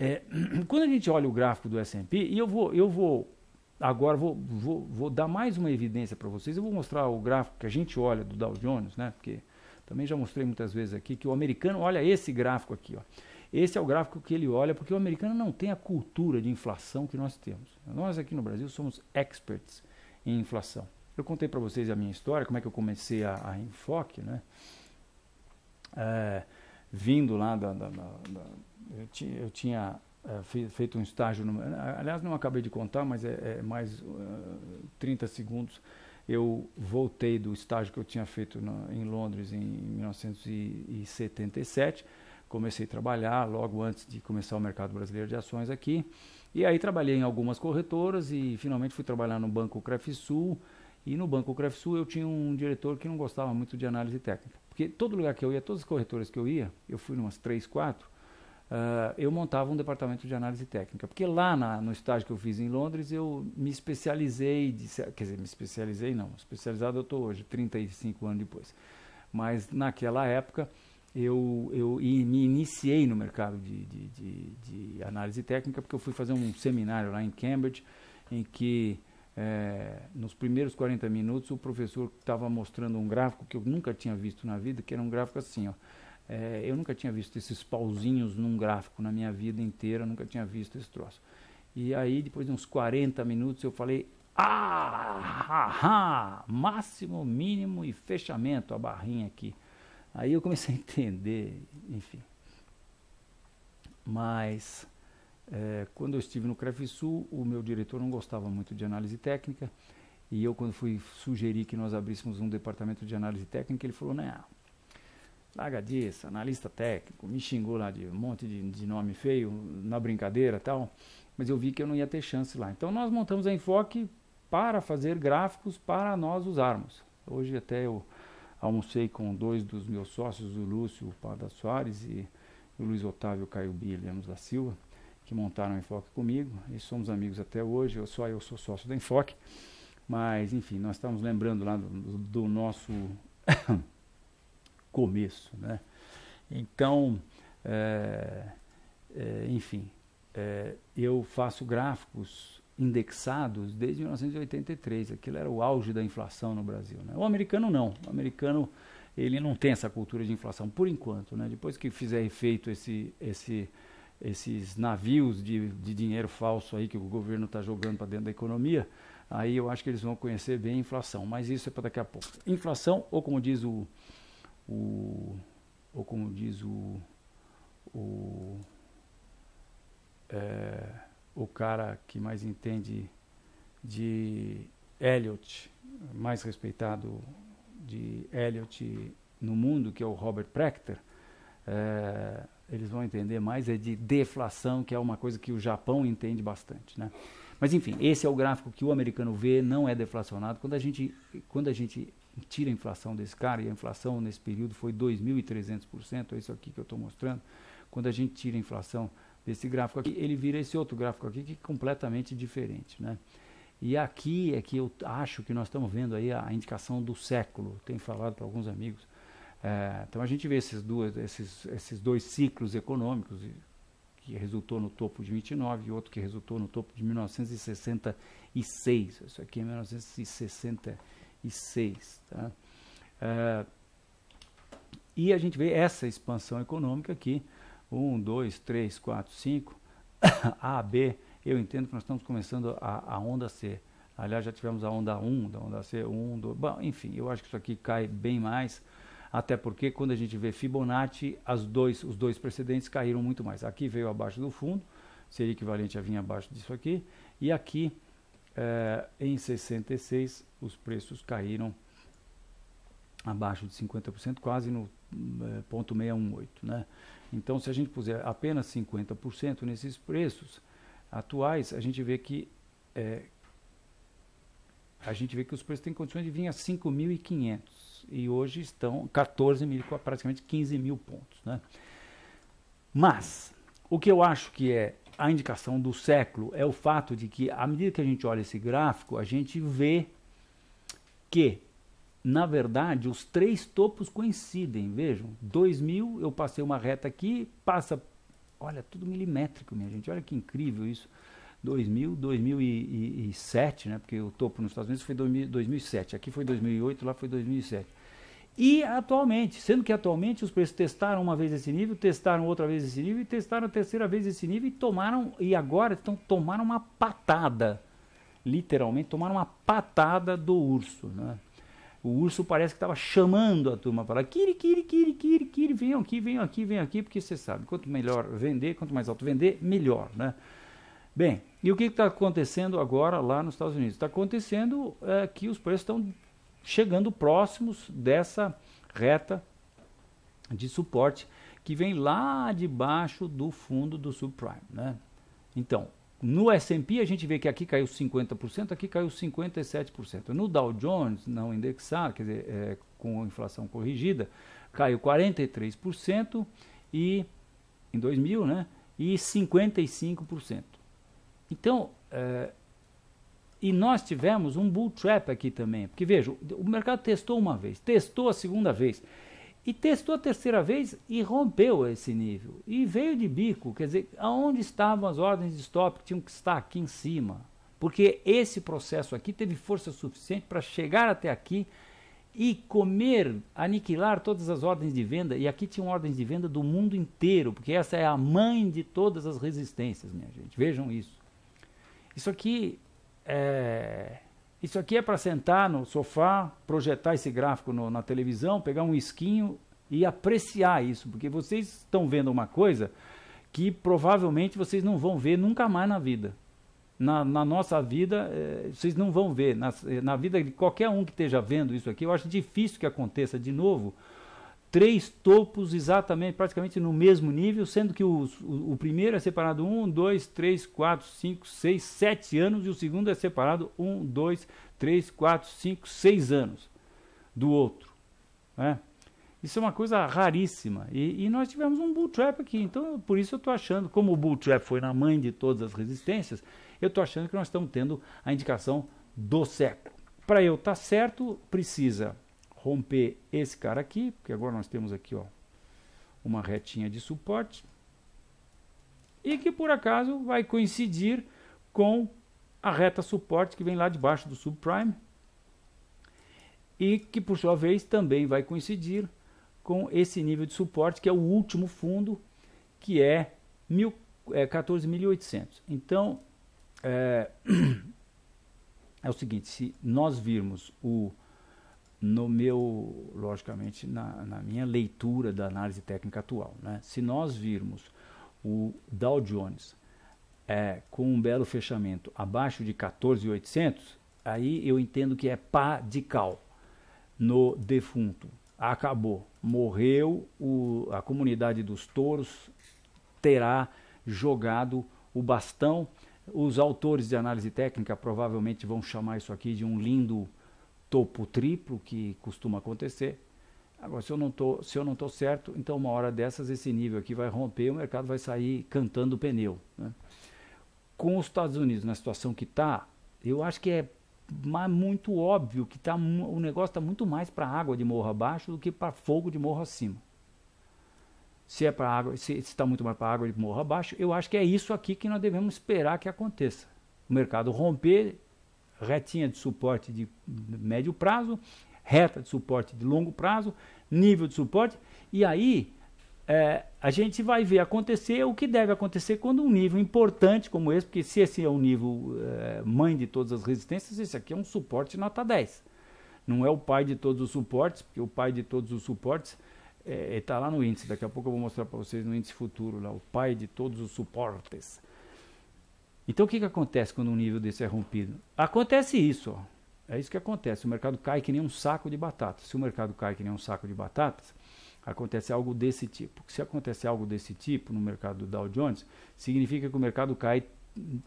É, quando a gente olha o gráfico do S&P, e eu vou, eu vou agora vou, vou, vou dar mais uma evidência para vocês. Eu vou mostrar o gráfico que a gente olha do Dow Jones, né? Porque também já mostrei muitas vezes aqui que o americano olha esse gráfico aqui, ó. Esse é o gráfico que ele olha, porque o americano não tem a cultura de inflação que nós temos. Nós aqui no Brasil somos experts em inflação. Eu contei para vocês a minha história, como é que eu comecei a, a Enfoque, né? É, vindo lá da, da, da, da eu, ti, eu tinha é, feito um estágio, no, aliás não acabei de contar, mas é, é mais uh, é, 30 segundos, eu voltei do estágio que eu tinha feito na, em Londres em 1977, comecei a trabalhar logo antes de começar o mercado brasileiro de ações aqui. E aí trabalhei em algumas corretoras e finalmente fui trabalhar no Banco Crefsul. E no Banco Crefsul eu tinha um diretor que não gostava muito de análise técnica. Porque todo lugar que eu ia, todas as corretoras que eu ia, eu fui umas três, quatro, uh, eu montava um departamento de análise técnica. Porque lá na, no estágio que eu fiz em Londres, eu me especializei, de, quer dizer, me especializei não, especializado eu estou hoje, 35 anos depois. Mas naquela época eu, eu me iniciei no mercado de, de, de, de, análise técnica porque eu fui fazer um seminário lá em Cambridge em que é, nos primeiros 40 minutos o professor estava mostrando um gráfico que eu nunca tinha visto na vida, que era um gráfico assim, ó. É, eu nunca tinha visto esses pauzinhos num gráfico na minha vida inteira, nunca tinha visto esse troço. E aí, depois de uns 40 minutos, eu falei, ah, ah, ah máximo, mínimo e fechamento, a barrinha aqui. Aí eu comecei a entender, enfim. Mas é, quando eu estive no Crefisul, o meu diretor não gostava muito de análise técnica e eu quando fui sugerir que nós abríssemos um departamento de análise técnica, ele falou, não, larga disso, analista técnico, me xingou lá de um monte de, de nome feio, na brincadeira tal, mas eu vi que eu não ia ter chance lá. Então nós montamos a Enfoque para fazer gráficos para nós usarmos. Hoje até eu almocei com dois dos meus sócios, o Lúcio Pada Soares e o Luiz Otávio Caio B. Lemos da Silva, que montaram o Enfoque comigo, e somos amigos até hoje, eu só eu sou sócio do Enfoque, mas enfim, nós estamos lembrando lá do, do nosso começo, né? Então, é, é, enfim, é, eu faço gráficos indexados desde 1983. Aquilo era o auge da inflação no Brasil. Né? O americano não. O americano ele não tem essa cultura de inflação por enquanto. Né? Depois que fizer efeito esse, esse, esses navios de, de dinheiro falso aí que o governo está jogando para dentro da economia, aí eu acho que eles vão conhecer bem a inflação. Mas isso é para daqui a pouco. Inflação, ou como diz o, o ou como diz o, o é, o cara que mais entende de Eliot, mais respeitado de Eliot no mundo, que é o Robert Prechter, é, eles vão entender mais é de deflação, que é uma coisa que o Japão entende bastante, né? Mas enfim, esse é o gráfico que o americano vê, não é deflacionado. Quando a gente, quando a gente tira a inflação desse cara, e a inflação nesse período foi 2.300%, é isso aqui que eu estou mostrando, quando a gente tira a inflação esse gráfico aqui, ele vira esse outro gráfico aqui que é completamente diferente, né? E aqui é que eu acho que nós estamos vendo aí a indicação do século, tenho falado para alguns amigos. É, então a gente vê esses, dois esses, esses dois ciclos econômicos, que resultou no topo de 29 e outro que resultou no topo de 1966. Isso aqui é 1966. Tá? É, e a gente vê essa expansão econômica aqui, 1, 2, 3, 4, 5, A, B, eu entendo que nós estamos começando a, a onda C. Aliás, já tivemos a onda 1, da onda C, 1, 2, bom, enfim, eu acho que isso aqui cai bem mais, até porque quando a gente vê Fibonacci, as dois, os dois precedentes caíram muito mais. Aqui veio abaixo do fundo, seria equivalente a vir abaixo disso aqui, e aqui é, em 66 os preços caíram abaixo de 50%, quase no 0,618. Eh, né? Então, se a gente puser apenas 50% nesses preços atuais, a gente vê que é, a gente vê que os preços têm condições de vir a 5.500 e hoje estão 14 mil, praticamente 15 mil pontos. Né? Mas o que eu acho que é a indicação do século é o fato de que, à medida que a gente olha esse gráfico, a gente vê que na verdade, os três topos coincidem. Vejam, 2000, eu passei uma reta aqui, passa. Olha, tudo milimétrico, minha gente. Olha que incrível isso. 2000, 2007, né? Porque o topo nos Estados Unidos foi 2007. Aqui foi 2008, lá foi 2007. E atualmente, sendo que atualmente os preços testaram uma vez esse nível, testaram outra vez esse nível, e testaram a terceira vez esse nível e tomaram e agora estão tomaram uma patada, literalmente tomaram uma patada do urso, né? O urso parece que estava chamando a turma para lá. Kiri, kiri, kiri, kiri, kiri, venham aqui, venham aqui, venham aqui, porque você sabe, quanto melhor vender, quanto mais alto vender, melhor, né? Bem, e o que está acontecendo agora lá nos Estados Unidos? Está acontecendo é, que os preços estão chegando próximos dessa reta de suporte que vem lá debaixo do fundo do subprime, né? Então, no S&P a gente vê que aqui caiu 50%, aqui caiu 57%. No Dow Jones, não indexado, quer dizer, é, com inflação corrigida, caiu 43% e em 2000, né? E 55%. Então, é, e nós tivemos um bull trap aqui também, porque veja, o mercado testou uma vez, testou a segunda vez. E testou a terceira vez e rompeu esse nível. E veio de bico, quer dizer, aonde estavam as ordens de stop que tinham que estar aqui em cima. Porque esse processo aqui teve força suficiente para chegar até aqui e comer, aniquilar todas as ordens de venda. E aqui tinham ordens de venda do mundo inteiro, porque essa é a mãe de todas as resistências, minha gente. Vejam isso. Isso aqui é isso aqui é para sentar no sofá, projetar esse gráfico no, na televisão, pegar um esquinho e apreciar isso, porque vocês estão vendo uma coisa que provavelmente vocês não vão ver nunca mais na vida. Na, na nossa vida, é, vocês não vão ver. Na, na vida de qualquer um que esteja vendo isso aqui, eu acho difícil que aconteça de novo três topos exatamente, praticamente no mesmo nível, sendo que o, o, o primeiro é separado um dois três quatro cinco seis sete anos e o segundo é separado um dois três quatro cinco seis anos do outro. Né? Isso é uma coisa raríssima. E, e, nós tivemos um bull trap aqui, então por isso eu estou achando, como o bull trap foi na mãe de todas as resistências, eu estou achando que nós estamos tendo a indicação do século. Para eu estar tá certo, precisa romper esse cara aqui, porque agora nós temos aqui ó, uma retinha de suporte, e que por acaso vai coincidir com a reta suporte que vem lá debaixo do subprime, e que por sua vez também vai coincidir com esse nível de suporte, que é o último fundo, que é, mil, é 14.800. Então, é, é o seguinte, se nós virmos o no meu, logicamente, na, na, minha leitura da análise técnica atual. Né? Se nós virmos o Dow Jones é, com um belo fechamento abaixo de 14,800, aí eu entendo que é pá de cal no defunto. Acabou, morreu, o, a comunidade dos touros terá jogado o bastão. Os autores de análise técnica provavelmente vão chamar isso aqui de um lindo topo triplo que costuma acontecer. Agora, se eu não se eu não estou certo, então uma hora dessas esse nível aqui vai romper e o mercado vai sair cantando o pneu. Né? Com os Estados Unidos na situação que está, eu acho que é muito óbvio que tá, o negócio está muito mais para água de morro abaixo do que para fogo de morro acima. Se é para água, se está muito mais para água de morro abaixo, eu acho que é isso aqui que nós devemos esperar que aconteça. O mercado romper retinha de suporte de médio prazo, reta de suporte de longo prazo, nível de suporte, e aí é, a gente vai ver acontecer o que deve acontecer quando um nível importante como esse, porque se esse é o um nível é, mãe de todas as resistências, esse aqui é um suporte nota 10. Não é o pai de todos os suportes, porque o pai de todos os suportes está é, tá lá no índice. Daqui a pouco eu vou mostrar para vocês no índice futuro, lá, o pai de todos os suportes. Então o que, que acontece quando um nível desse é rompido? Acontece isso, ó. É isso que acontece. O mercado cai que nem um saco de batatas. Se o mercado cai que nem um saco de batatas, acontece algo desse tipo. Se acontece algo desse tipo no mercado do Dow Jones, significa que o mercado cai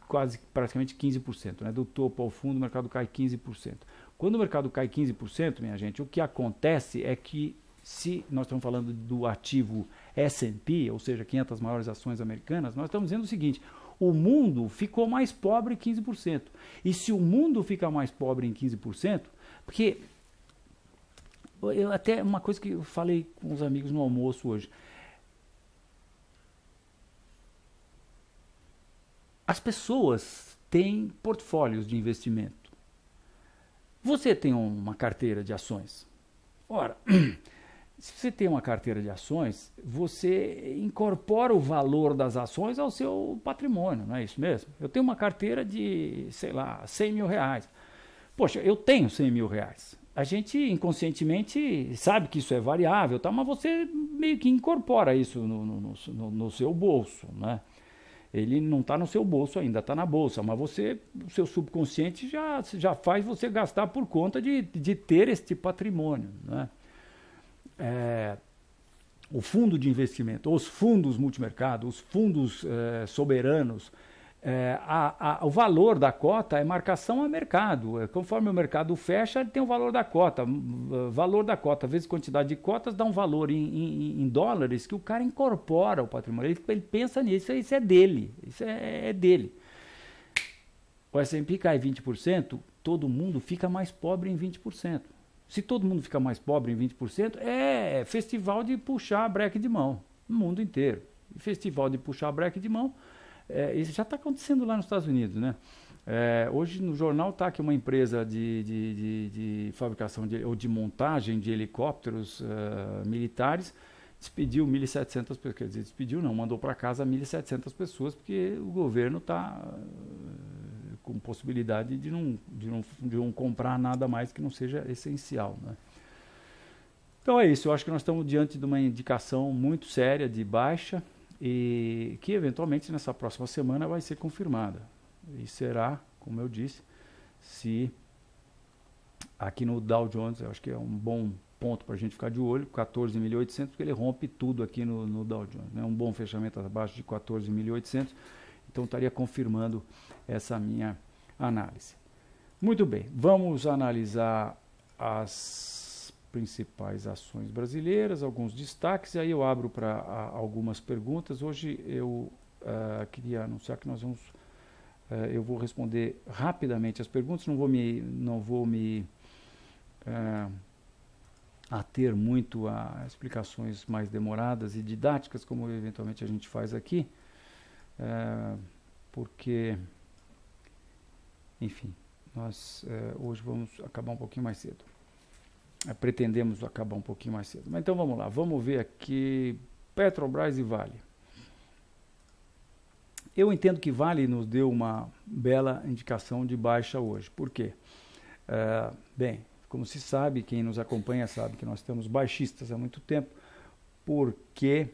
quase praticamente 15%, né? Do topo ao fundo, o mercado cai 15%. Quando o mercado cai 15%, minha gente, o que acontece é que se nós estamos falando do ativo S&P, ou seja, 500 maiores ações americanas, nós estamos dizendo o seguinte: o mundo ficou mais pobre 15%. E se o mundo fica mais pobre em 15%, porque eu até uma coisa que eu falei com os amigos no almoço hoje. As pessoas têm portfólios de investimento. Você tem uma carteira de ações. Ora, Se você tem uma carteira de ações, você incorpora o valor das ações ao seu patrimônio, não é isso mesmo? Eu tenho uma carteira de, sei lá, 100 mil reais. Poxa, eu tenho 100 mil reais. A gente inconscientemente sabe que isso é variável, tá? mas você meio que incorpora isso no, no, no, no seu bolso, né? ele não está no seu bolso ainda, está na bolsa, mas você, o seu subconsciente já, já faz você gastar por conta de, de ter este patrimônio. Né? é, o fundo de investimento, os fundos multimercado, os fundos é, soberanos, é, a, a, o valor da cota é marcação a mercado. É, conforme o mercado fecha, ele tem o valor da cota. Valor da cota vezes quantidade de cotas dá um valor em, em, em dólares que o cara incorpora o patrimônio. Ele, ele, pensa nisso, isso é dele. Isso é, é dele. O S&P cai 20%, todo mundo fica mais pobre em 20%. Se todo mundo fica mais pobre em 20%, é festival de puxar breque de mão, no mundo inteiro. Festival de puxar breque de mão, é, isso já está acontecendo lá nos Estados Unidos, né? É, hoje no jornal está que uma empresa de, de, de, de fabricação ou de montagem de helicópteros uh, militares despediu 1.700 pessoas, quer dizer, despediu não, mandou para casa 1.700 pessoas porque o governo está uh, com possibilidade de não, de, não, de não comprar nada mais que não seja essencial. Né? Então é isso, eu acho que nós estamos diante de uma indicação muito séria de baixa e que eventualmente nessa próxima semana vai ser confirmada. E será, como eu disse, se aqui no Dow Jones, eu acho que é um bom ponto para a gente ficar de olho, 14.800, porque ele rompe tudo aqui no, no Dow Jones. Né? Um bom fechamento abaixo de 14.800 então estaria confirmando essa minha análise. Muito bem, vamos analisar as principais ações brasileiras, alguns destaques, e aí eu abro para ah, algumas perguntas. Hoje eu uh, queria anunciar que nós vamos. Uh, eu vou responder rapidamente as perguntas, não vou me. Não vou me uh, ater muito a explicações mais demoradas e didáticas, como eventualmente a gente faz aqui. Ah, porque, enfim, nós ah, hoje vamos acabar um pouquinho mais cedo. Ah, pretendemos acabar um pouquinho mais cedo. Mas então vamos lá, vamos ver aqui Petrobras e Vale. Eu entendo que Vale nos deu uma bela indicação de baixa hoje. Por quê? bem, como se sabe, quem nos acompanha sabe que nós estamos baixistas há muito tempo, porque,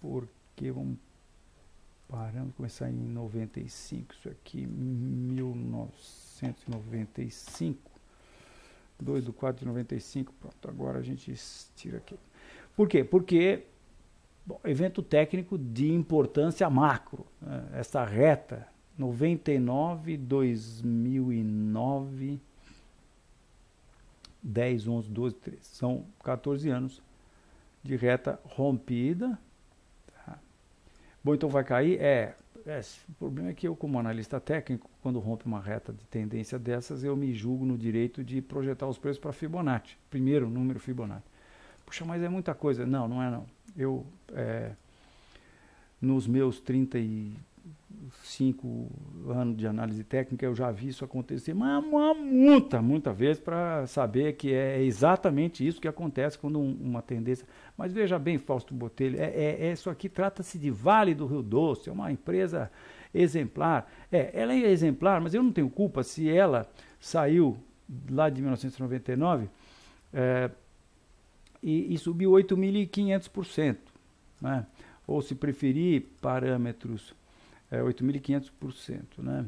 porque vamos paramos, começar em 95, isso aqui, 1995, 2 do 4 de 95, pronto, agora a gente tira aqui. Por quê? Porque bom, evento técnico de importância macro, né? essa reta, 99, 2009, 10, 11, 12, 13, são 14 anos de reta rompida, Bom, então vai cair? É. é. O problema é que eu, como analista técnico, quando rompe uma reta de tendência dessas, eu me julgo no direito de projetar os preços para Fibonacci. Primeiro número Fibonacci. Puxa, mas é muita coisa. Não, não é não. Eu, é, nos meus 30 e cinco anos de análise técnica, eu já vi isso acontecer, mas muita, muita vez para saber que é exatamente isso que acontece quando um, uma tendência. Mas veja bem, Fausto Botelho, é, é, é isso aqui trata-se de Vale do Rio Doce, é uma empresa exemplar. É, ela é exemplar, mas eu não tenho culpa se ela saiu lá de 1999 é, e, e subiu 8.500%. Né? Ou se preferir, parâmetros é, 8.500%. Né?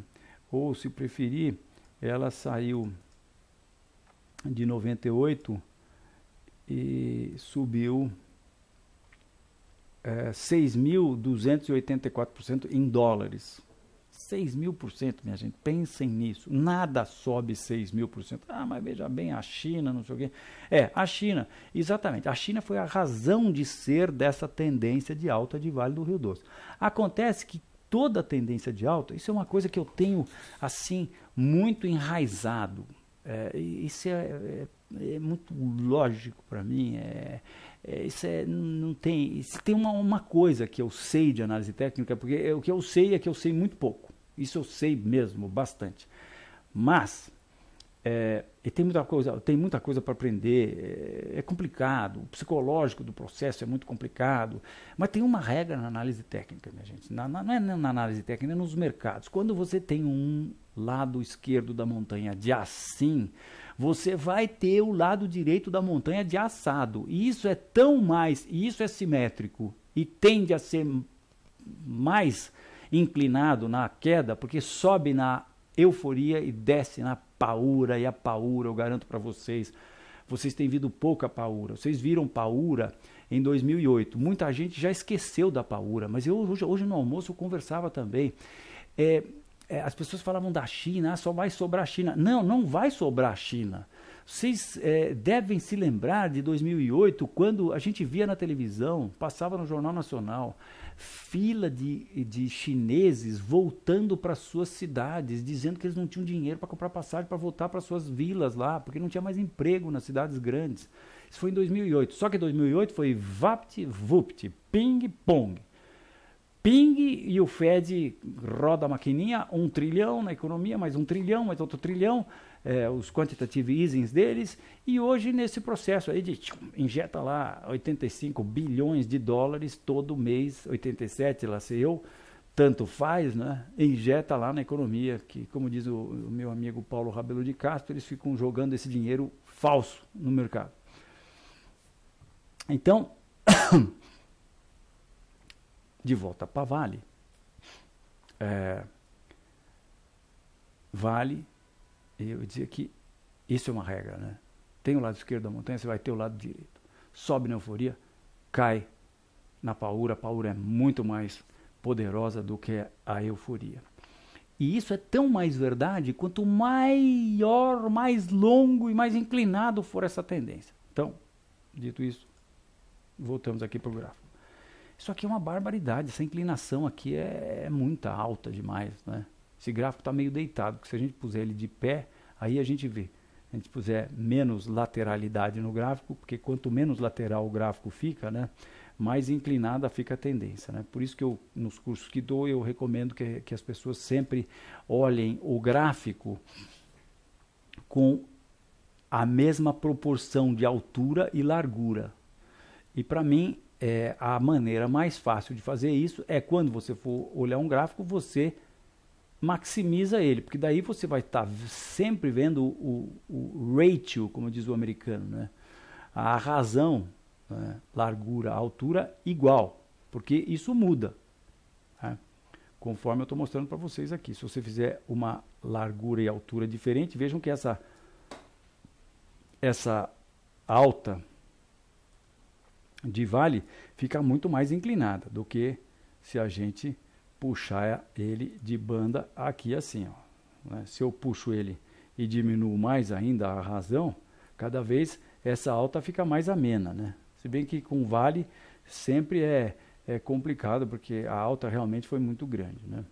Ou, se preferir, ela saiu de 98 e subiu é, 6.284% em dólares. 6 mil por cento, minha gente, pensem nisso. Nada sobe 6 mil por cento. Ah, mas veja bem, a China, não sei o quê. É, a China, exatamente. A China foi a razão de ser dessa tendência de alta de Vale do Rio Doce. Acontece que toda a tendência de alta, isso é uma coisa que eu tenho assim muito enraizado. É, isso é, é, é, muito lógico para mim. É, é, isso é, não tem, isso tem uma, uma coisa que eu sei de análise técnica, porque é, o que eu sei é que eu sei muito pouco. Isso eu sei mesmo, bastante. Mas é, e tem muita coisa, tem muita coisa para aprender. É, é, complicado, o psicológico do processo é muito complicado. Mas tem uma regra na análise técnica, minha gente. Na, na, não é na análise técnica, é nos mercados. Quando você tem um lado esquerdo da montanha de assim, você vai ter o lado direito da montanha de assado. E isso é tão mais, e isso é simétrico e tende a ser mais inclinado na queda, porque sobe na euforia e desce na paura e a paura, eu garanto para vocês. Vocês têm vindo pouca paura. Vocês viram paura em 2008. Muita gente já esqueceu da paura, mas eu hoje, hoje no almoço eu conversava também. É, é, as pessoas falavam da China, ah, só vai sobrar a China. Não, não vai sobrar a China. Vocês é, devem se lembrar de 2008, quando a gente via na televisão, passava no Jornal Nacional, fila de, de chineses voltando para suas cidades, dizendo que eles não tinham dinheiro para comprar passagem para voltar para suas vilas lá, porque não tinha mais emprego nas cidades grandes. Isso foi em 2008. Só que 2008 foi vapt, vupt, ping, pong. Ping e o Fed roda a maquininha, um trilhão na economia, mais um trilhão, mais outro trilhão é, os quantitative easings deles, e hoje nesse processo aí de tchum, injeta lá 85 bilhões de dólares todo mês, 87 lá sei eu, tanto faz, né? injeta lá na economia, que como diz o, o meu amigo Paulo Rabelo de Castro, eles ficam jogando esse dinheiro falso no mercado. Então, de volta para Vale. É, vale eu dizia que isso é uma regra, né? Tem o lado esquerdo da montanha, você vai ter o lado direito. Sobe na euforia, cai na paura. A paura é muito mais poderosa do que a euforia. E isso é tão mais verdade quanto maior, mais longo e mais inclinado for essa tendência. Então, dito isso, voltamos aqui para o gráfico. Isso aqui é uma barbaridade, essa inclinação aqui é, é muito alta demais, né? Esse gráfico está meio deitado, porque se a gente puser ele de pé, aí a gente vê. A gente puser menos lateralidade no gráfico, porque quanto menos lateral o gráfico fica, né, mais inclinada fica a tendência. Né? Por isso que eu, nos cursos que dou, eu recomendo que, que as pessoas sempre olhem o gráfico com a mesma proporção de altura e largura. E para mim, é, a maneira mais fácil de fazer isso é quando você for olhar um gráfico, você maximiza ele, porque daí você vai estar tá sempre vendo o, o, o ratio, como diz o americano, né? a razão, né? largura, altura igual, porque isso muda. Né? Conforme eu estou mostrando para vocês aqui. Se você fizer uma largura e altura diferente, vejam que essa, essa alta de vale fica muito mais inclinada do que se a gente puxar ele de banda aqui assim. Ó, né? Se eu puxo ele e diminuo mais ainda a razão, cada vez essa alta fica mais amena. Né? Se bem que com vale sempre é, é complicado, porque a alta realmente foi muito grande. Né?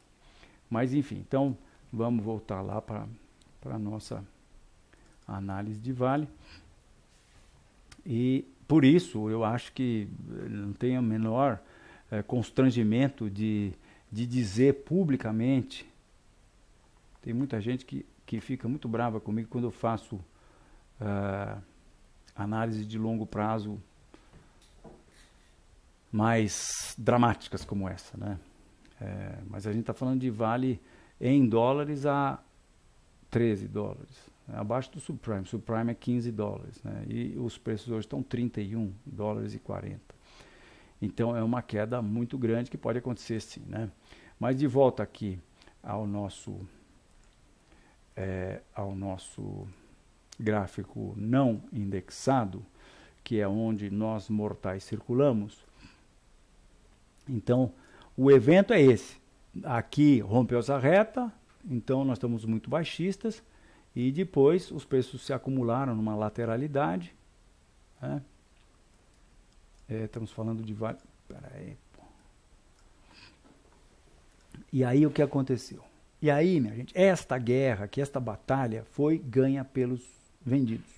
Mas enfim, então vamos voltar lá para a nossa análise de vale. E por isso eu acho que não tem o menor é, constrangimento de de dizer publicamente. Tem muita gente que, que fica muito brava comigo quando eu faço uh, análise de longo prazo mais dramáticas como essa, né? É, mas a gente está falando de vale em dólares a 13 dólares, né? abaixo do subprime. Subprime é 15 dólares, né? E os preços hoje estão 31 dólares e 40. Então é uma queda muito grande que pode acontecer sim, né? Mas de volta aqui ao nosso, é, ao nosso gráfico não indexado, que é onde nós mortais circulamos. Então, o evento é esse. Aqui rompeu essa reta, então nós estamos muito baixistas, e depois os preços se acumularam numa lateralidade. Né? É, estamos falando de Peraí, e aí o que aconteceu? E aí, minha gente, esta guerra, que esta batalha foi ganha pelos vendidos.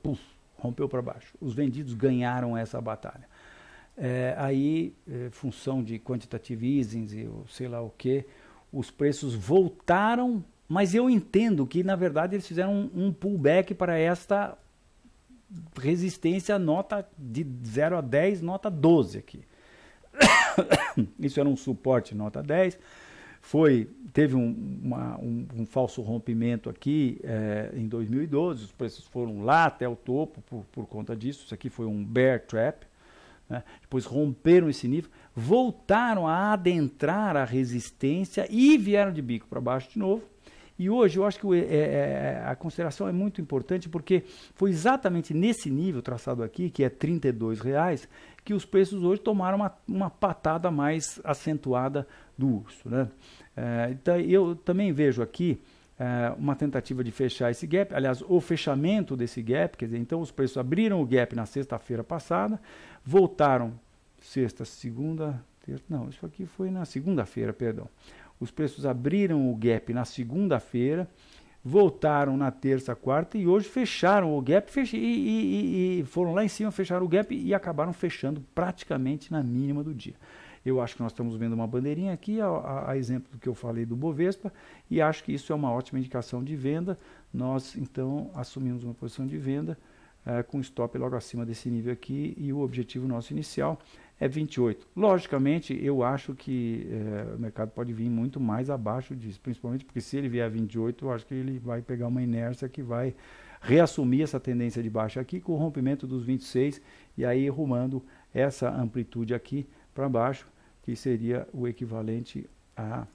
Puf, rompeu para baixo. Os vendidos ganharam essa batalha. É, aí, é, função de quantitative easing e sei lá o que, os preços voltaram, mas eu entendo que, na verdade, eles fizeram um, um pullback para esta resistência nota de 0 a 10, nota 12 aqui. Isso era um suporte nota 10 foi teve um, uma, um, um falso rompimento aqui é, em 2012, os preços foram lá até o topo por, por conta disso. Isso aqui foi um bear trap. Né? Depois romperam esse nível, voltaram a adentrar a resistência e vieram de bico para baixo de novo. E hoje eu acho que o, é, é, é, a consideração é muito importante porque foi exatamente nesse nível traçado aqui, que é R$ reais, que os preços hoje tomaram uma, uma patada mais acentuada do urso. Né? É, então eu também vejo aqui é, uma tentativa de fechar esse gap, aliás, o fechamento desse gap, quer dizer, então os preços abriram o gap na sexta-feira passada, voltaram sexta, segunda, terça, não, isso aqui foi na segunda-feira, perdão os preços abriram o gap na segunda-feira, voltaram na terça, quarta e hoje fecharam o gap fech... e, e, e foram lá em cima, fecharam o gap e acabaram fechando praticamente na mínima do dia. Eu acho que nós estamos vendo uma bandeirinha aqui, a, a, a, exemplo do que eu falei do Bovespa, e acho que isso é uma ótima indicação de venda. Nós, então, assumimos uma posição de venda eh, com stop logo acima desse nível aqui e o objetivo nosso inicial é 28. Logicamente, eu acho que é, o mercado pode vir muito mais abaixo disso, principalmente porque se ele vier a 28, eu acho que ele vai pegar uma inércia que vai reassumir essa tendência de baixa aqui com o rompimento dos 26 e aí rumando essa amplitude aqui para baixo, que seria o equivalente a.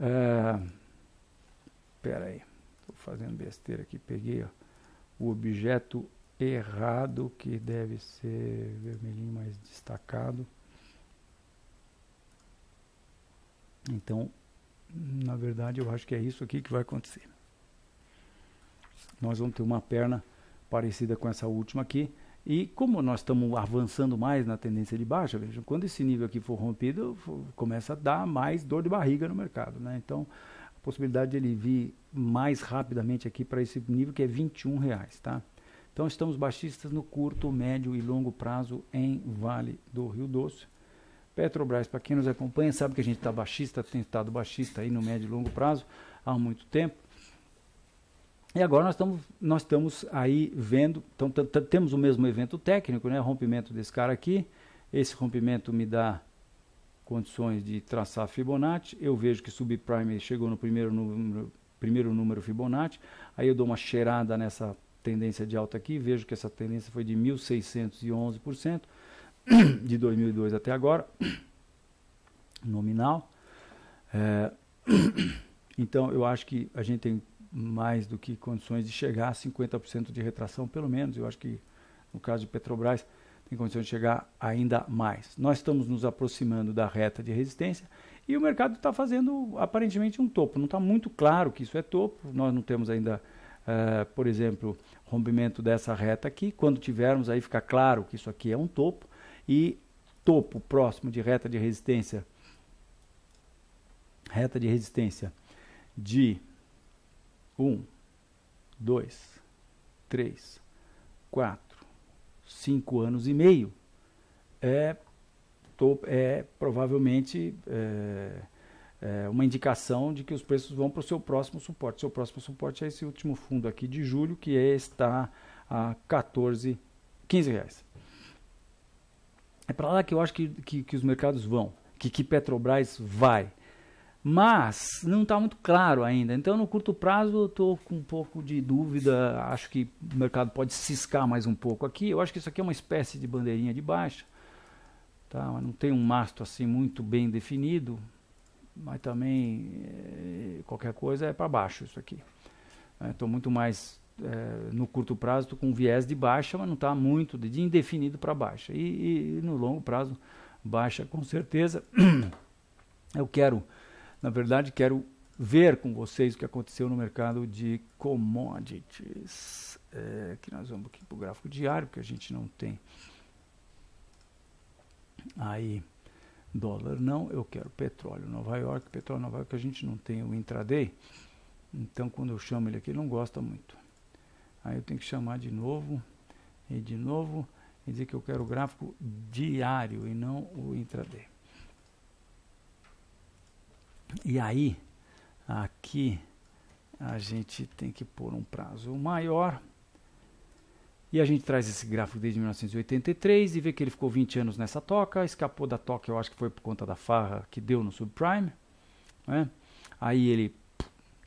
É, pera aí, estou fazendo besteira aqui, peguei ó, o objeto errado que deve ser vermelhinho mais destacado. Então, na verdade, eu acho que é isso aqui que vai acontecer. Nós vamos ter uma perna parecida com essa última aqui. E como nós estamos avançando mais na tendência de baixa, veja, quando esse nível aqui for rompido, começa a dar mais dor de barriga no mercado. Né? Então, a possibilidade de ele vir mais rapidamente aqui para esse nível que é R$ reais, tá? Então estamos baixistas no curto, médio e longo prazo em Vale do Rio Doce. Petrobras, para quem nos acompanha, sabe que a gente está baixista, tem estado baixista aí no médio e longo prazo há muito tempo. E agora nós estamos, nós estamos aí vendo, então temos o mesmo evento técnico, né? rompimento desse cara aqui. Esse rompimento me dá condições de traçar Fibonacci. Eu vejo que subprime chegou no primeiro número, primeiro número Fibonacci. Aí eu dou uma cheirada nessa tendência de alta aqui, vejo que essa tendência foi de 1.611% de 2002 até agora, nominal. É, então, eu acho que a gente tem mais do que condições de chegar a 50% de retração, pelo menos. Eu acho que, no caso de Petrobras, tem condições de chegar ainda mais. Nós estamos nos aproximando da reta de resistência e o mercado está fazendo aparentemente um topo. Não está muito claro que isso é topo, nós não temos ainda uh, por exemplo, rompimento dessa reta aqui. Quando tivermos, aí fica claro que isso aqui é um topo. E topo próximo de reta de resistência, reta de resistência de 1, 2, 3, 4, 5 anos e meio, é, topo, é provavelmente... É, é, uma indicação de que os preços vão para o seu próximo suporte. Seu próximo suporte é esse último fundo aqui de julho, que é, está a 14, 15 reais. É para lá que eu acho que, que, que os mercados vão, que, que Petrobras vai mas não está muito claro ainda. Então, no curto prazo, eu estou com um pouco de dúvida. Acho que o mercado pode ciscar mais um pouco aqui. Eu acho que isso aqui é uma espécie de bandeirinha de baixa, tá? não tem um mastro assim muito bem definido mas também eh, qualquer coisa é para baixo isso aqui. Estou é, muito mais é, no curto prazo estou com viés de baixa, mas não está muito, de indefinido para baixa. E, e, e, no longo prazo, baixa com certeza. Eu quero, na verdade, quero ver com vocês o que aconteceu no mercado de commodities. É, eh, aqui nós vamos para o gráfico diário, porque a gente não tem aí dólar não, eu quero petróleo Nova York, petróleo Nova York a gente não tem o intraday, então quando eu chamo ele aqui ele não gosta muito. Aí eu tenho que chamar de novo e de novo e dizer que eu quero o gráfico diário e não o intraday. E aí, aqui a gente tem que pôr um prazo maior e a gente traz esse gráfico desde 1983 e vê que ele ficou 20 anos nessa toca, escapou da toca, eu acho que foi por conta da farra que deu no subprime. Né? Aí ele,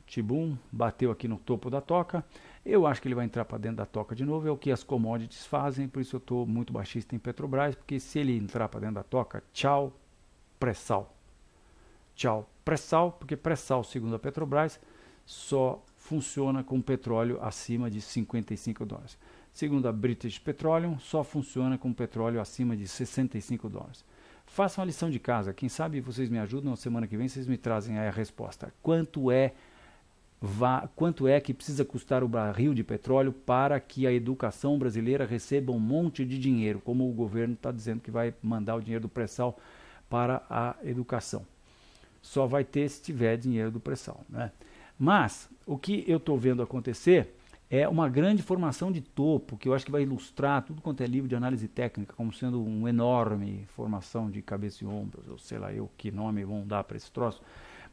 tibum, bateu aqui no topo da toca. Eu acho que ele vai entrar para dentro da toca de novo, é o que as commodities fazem, por isso eu estou muito baixista em Petrobras, porque se ele entrar para dentro da toca, tchau, pré-sal. Tchau, pré-sal, porque pré-sal, segundo a Petrobras, só funciona com petróleo acima de 55 dólares. Segundo a British Petroleum, só funciona com petróleo acima de 65 dólares. Façam a lição de casa, quem sabe vocês me ajudam, na semana que vem vocês me trazem aí a resposta. Quanto é quanto é que precisa custar o barril de petróleo para que a educação brasileira receba um monte de dinheiro, como o governo está dizendo que vai mandar o dinheiro do pré-sal para a educação. Só vai ter se tiver dinheiro do pré-sal. Né? Mas o que eu estou vendo acontecer é uma grande formação de topo, que eu acho que vai ilustrar tudo quanto é livro de análise técnica, como sendo uma enorme formação de cabeça e ombros, ou sei lá eu que nome vão dar para esse troço.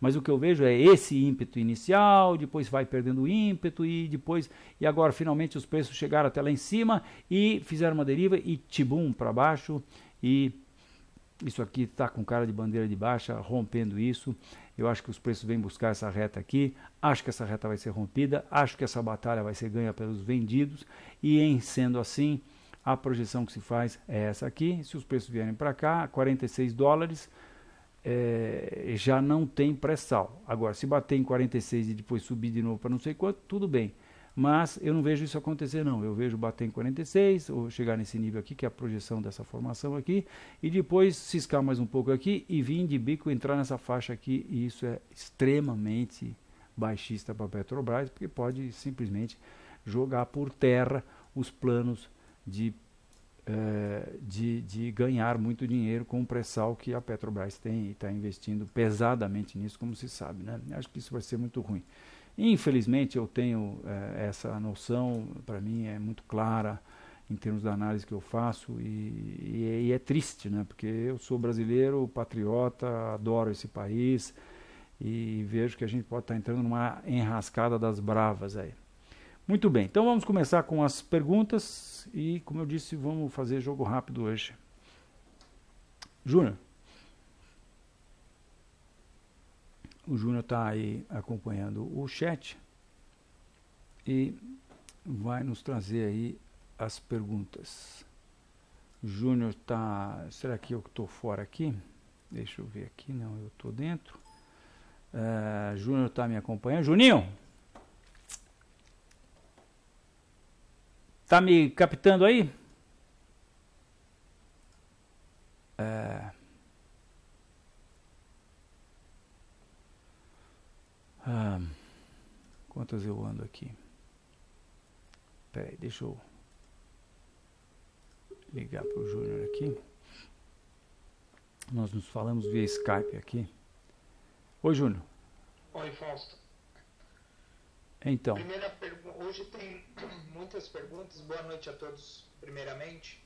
Mas o que eu vejo é esse ímpeto inicial, depois vai perdendo ímpeto e depois e agora finalmente os preços chegaram até lá em cima e fizeram uma deriva e tibum para baixo e isso aqui está com cara de bandeira de baixa, rompendo isso. Eu acho que os preços vêm buscar essa reta aqui, acho que essa reta vai ser rompida, acho que essa batalha vai ser ganha pelos vendidos, e em sendo assim, a projeção que se faz é essa aqui. Se os preços vierem para cá, 46 dólares, é, já não tem pré-sal. Agora, se bater em 46 e depois subir de novo para não sei quanto, tudo bem. Mas eu não vejo isso acontecer, não. Eu vejo bater em 46, ou chegar nesse nível aqui, que é a projeção dessa formação aqui, e depois ciscar mais um pouco aqui e vir de bico entrar nessa faixa aqui, e isso é extremamente baixista para a Petrobras, porque pode simplesmente jogar por terra os planos de eh, de, de, ganhar muito dinheiro com o pré-sal que a Petrobras tem e está investindo pesadamente nisso, como se sabe. Né? Acho que isso vai ser muito ruim. Infelizmente, eu tenho eh, essa noção, para mim é muito clara em termos da análise que eu faço, e, e, é, e, é triste, né? porque eu sou brasileiro, patriota, adoro esse país e vejo que a gente pode estar tá entrando numa enrascada das bravas aí. Muito bem, então vamos começar com as perguntas e, como eu disse, vamos fazer jogo rápido hoje. Júnior? O Júnior está aí acompanhando o chat e vai nos trazer aí as perguntas. Júnior está. Será que eu estou fora aqui? Deixa eu ver aqui. Não, eu estou dentro. Uh, Júnior está me acompanhando. Juninho! Tá me captando aí? É... Ah, quantas eu ando aqui? Peraí, deixa eu ligar para o Júnior aqui. Nós nos falamos via Skype aqui. Oi, Júnior. Oi, Fausto. Então. Primeira pergunta. Hoje tem muitas perguntas. Boa noite a todos, primeiramente.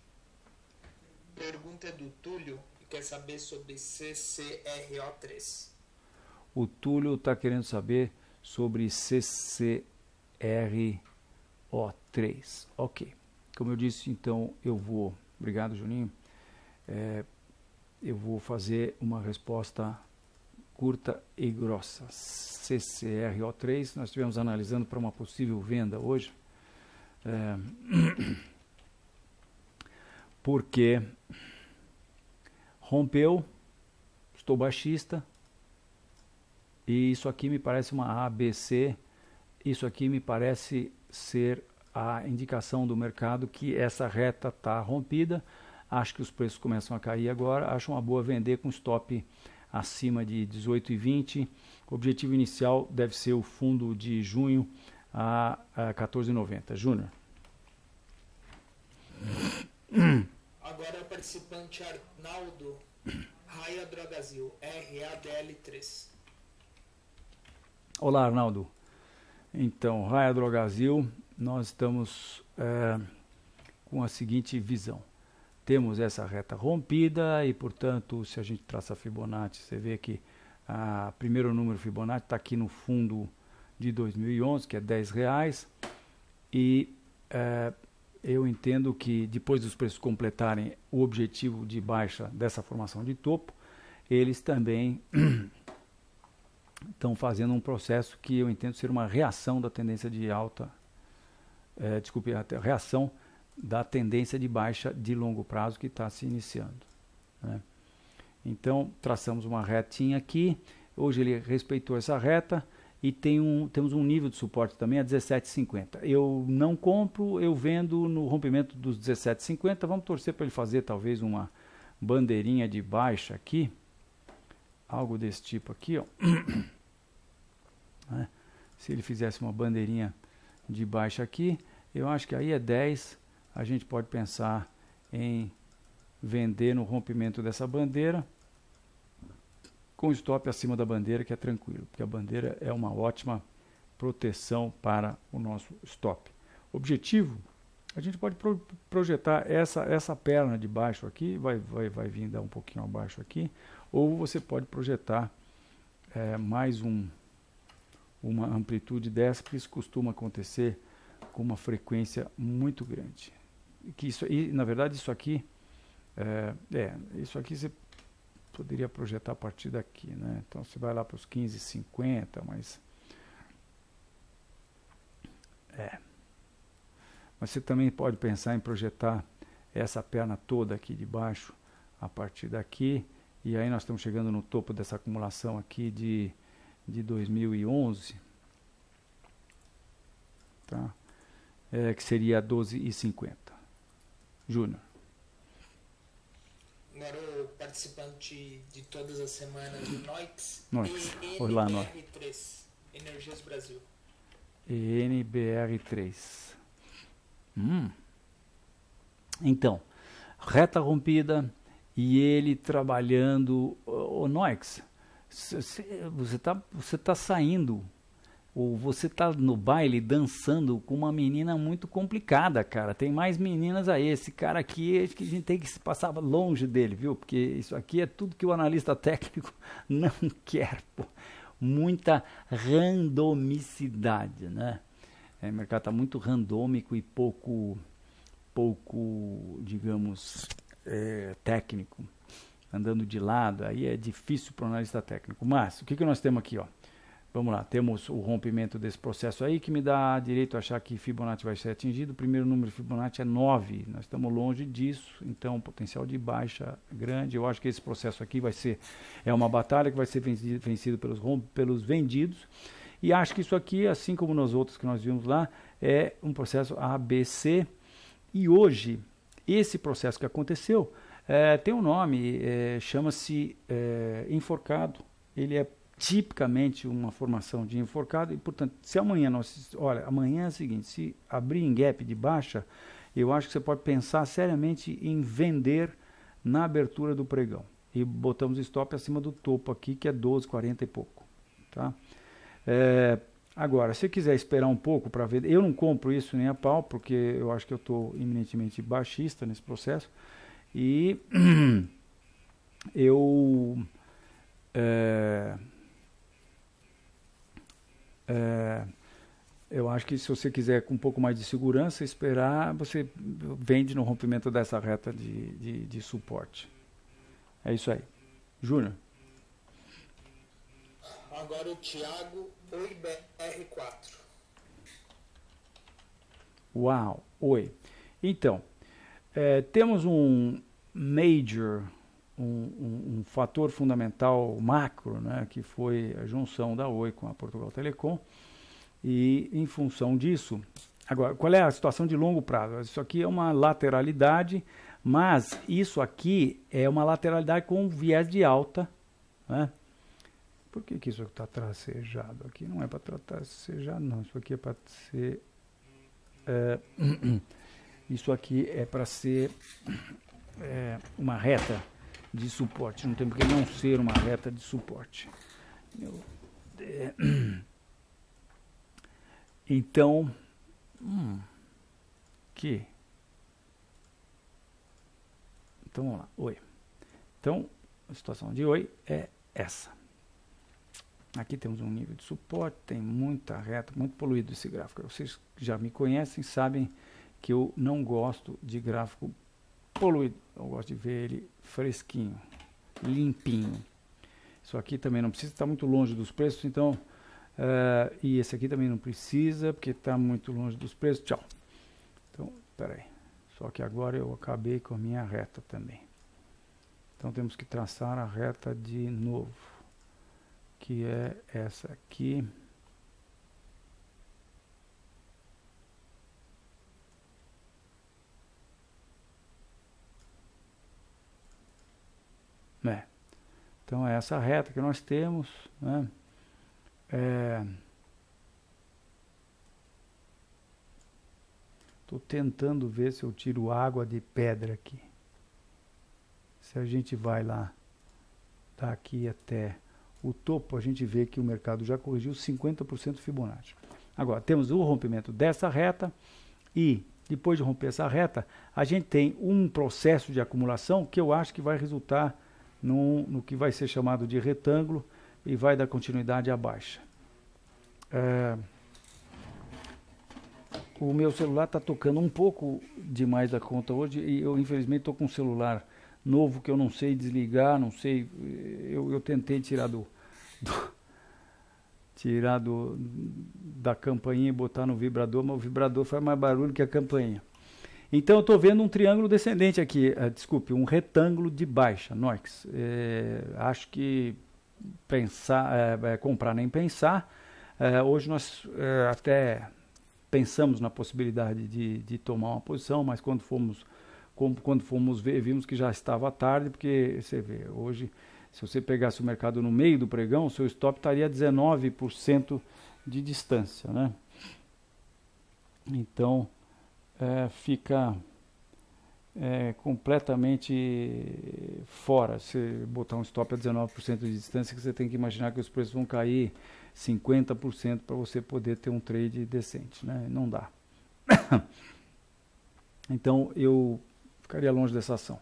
Pergunta é do Túlio, que quer saber sobre CCRO3. O Túlio está querendo saber sobre CCRO3. Ok. Como eu disse, então eu vou. Obrigado, Juninho. É, eu vou fazer uma resposta curta e grossa. CCRO3, nós estivemos analisando para uma possível venda hoje. É, porque rompeu, estou baixista, e isso aqui me parece uma ABC, isso aqui me parece ser a indicação do mercado que essa reta está rompida. Acho que os preços começam a cair agora. Acho uma boa vender com stop acima de 18,20. O objetivo inicial deve ser o fundo de junho a, a 14,90. Júnior. Agora é participante Arnaldo Raia RADL3. Olá, Arnaldo. Então, Raia Drogazil, nós estamos é, com a seguinte visão. Temos essa reta rompida e, portanto, se a gente traça Fibonacci, você vê que o ah, primeiro número Fibonacci está aqui no fundo de 2011, que é 10 reais. E é, eu entendo que depois dos preços completarem o objetivo de baixa dessa formação de topo, eles também estão fazendo um processo que eu entendo ser uma reação da tendência de alta, é, desculpe, reação da tendência de baixa de longo prazo que está se iniciando. Né? Então, traçamos uma retinha aqui, hoje ele respeitou essa reta e tem um, temos um nível de suporte também a 17,50. Eu não compro, eu vendo no rompimento dos 17,50, vamos torcer para ele fazer talvez uma bandeirinha de baixa aqui, algo desse tipo aqui, ó. Né? Se ele fizesse uma bandeirinha de baixo aqui, eu acho que aí é 10, a gente pode pensar em vender no rompimento dessa bandeira com stop acima da bandeira, que é tranquilo, porque a bandeira é uma ótima proteção para o nosso stop. Objetivo, a gente pode pro projetar essa, essa perna de baixo aqui, vai, vai, vai vir dar um pouquinho abaixo aqui, ou você pode projetar é, mais um, uma amplitude dessa, porque isso costuma acontecer com uma frequência muito grande. Que isso, e, na verdade, isso aqui, é, é, isso aqui você poderia projetar a partir daqui, né? Então você vai lá para os 15,50, mas é. Mas você também pode pensar em projetar essa perna toda aqui de baixo a partir daqui. E aí nós estamos chegando no topo dessa acumulação aqui de, de 2011, tá? É, que seria 12,50. Júnior. Agora o participante de todas as semanas do Noix, Noix. lá, Noix. NBR3, Energias Brasil. NBR3. Hum. Então, reta rompida, e ele trabalhando o Noix. Você está você tá saindo ou você tá no baile dançando com uma menina muito complicada, cara. Tem mais meninas aí. Esse cara aqui, acho que a gente tem que se passar longe dele, viu? Porque isso aqui é tudo que o analista técnico não quer, pô. Muita randomicidade, né? É, o mercado está muito randômico e pouco, pouco, digamos, é, técnico, andando de lado, aí é difícil para o analista técnico. Mas o que, que nós temos aqui? Ó? Vamos lá, temos o rompimento desse processo aí que me dá direito a achar que Fibonacci vai ser atingido. O primeiro número de Fibonacci é 9, nós estamos longe disso, então potencial de baixa grande. Eu acho que esse processo aqui vai ser é uma batalha que vai ser vencido, vencido pelos, pelos vendidos. E acho que isso aqui, assim como nos outros que nós vimos lá, é um processo ABC. E hoje esse processo que aconteceu é, tem um nome, é, chama-se é, enforcado. Ele é tipicamente uma formação de enforcado e, portanto, se amanhã nós, olha, amanhã é o seguinte, se abrir em gap de baixa, eu acho que você pode pensar seriamente em vender na abertura do pregão. E botamos stop acima do topo aqui, que é 12,40 e pouco, tá? É, Agora, se quiser esperar um pouco para ver, eu não compro isso nem a pau, porque eu acho que eu estou eminentemente baixista nesse processo. E eu. É, é, eu acho que se você quiser com um pouco mais de segurança, esperar, você vende no rompimento dessa reta de, de, de suporte. É isso aí. Júnior. Agora o Thiago Oi BR4. Uau, oi. Então, é, temos um major, um, um, um, fator fundamental macro, né, que foi a junção da Oi com a Portugal Telecom. E em função disso, agora, qual é a situação de longo prazo? Isso aqui é uma lateralidade, mas isso aqui é uma lateralidade com viés de alta, né? Por que, que isso está tracejado aqui? Não é para tracejar, não. Isso aqui é para ser. É, isso aqui é para ser é, uma reta de suporte. Não tem porque não ser uma reta de suporte. Eu, é, então. Hum, que. Então vamos lá. Oi. Então, a situação de oi é essa. Aqui temos um nível de suporte, tem muita reta, muito poluído esse gráfico. Vocês já me conhecem sabem que eu não gosto de gráfico poluído. Eu gosto de ver ele fresquinho, limpinho. Isso aqui também não precisa estar muito longe dos preços, então... Uh, e esse aqui também não precisa, porque está muito longe dos preços. Tchau. Então, peraí. Só que agora eu acabei com a minha reta também. Então temos que traçar a reta de novo que é essa aqui. Né? Então é essa reta que nós temos, né? É... Estou tentando ver se eu tiro água de pedra aqui. Se a gente vai lá daqui tá até o topo, a gente vê que o mercado já corrigiu 50% Fibonacci. Agora, temos o rompimento dessa reta e depois de romper essa reta, a gente tem um processo de acumulação que eu acho que vai resultar no, no que vai ser chamado de retângulo e vai dar continuidade à baixa. É, o meu celular está tocando um pouco demais da conta hoje e eu infelizmente estou com o celular novo que eu não sei desligar, não sei. Eh, eu, eu tentei tirar do, do tirar do, da campainha e botar no vibrador, mas o vibrador faz mais barulho que a campainha. Então eu estou vendo um triângulo descendente aqui, eh, desculpe, um retângulo de baixa, Nox. É, eh, acho que pensar, é, comprar nem pensar. É, hoje nós até pensamos na possibilidade de, de tomar uma posição, mas quando fomos como quando fomos ver, vimos que já estava tarde, porque você vê, hoje, se você pegasse o mercado no meio do pregão, seu stop estaria 19% de distância, né? Então, é, fica é, completamente fora. Se botar um stop a 19% de distância, que você tem que imaginar que os preços vão cair 50% para você poder ter um trade decente, né? Não dá. Então eu ficaria longe dessa ação.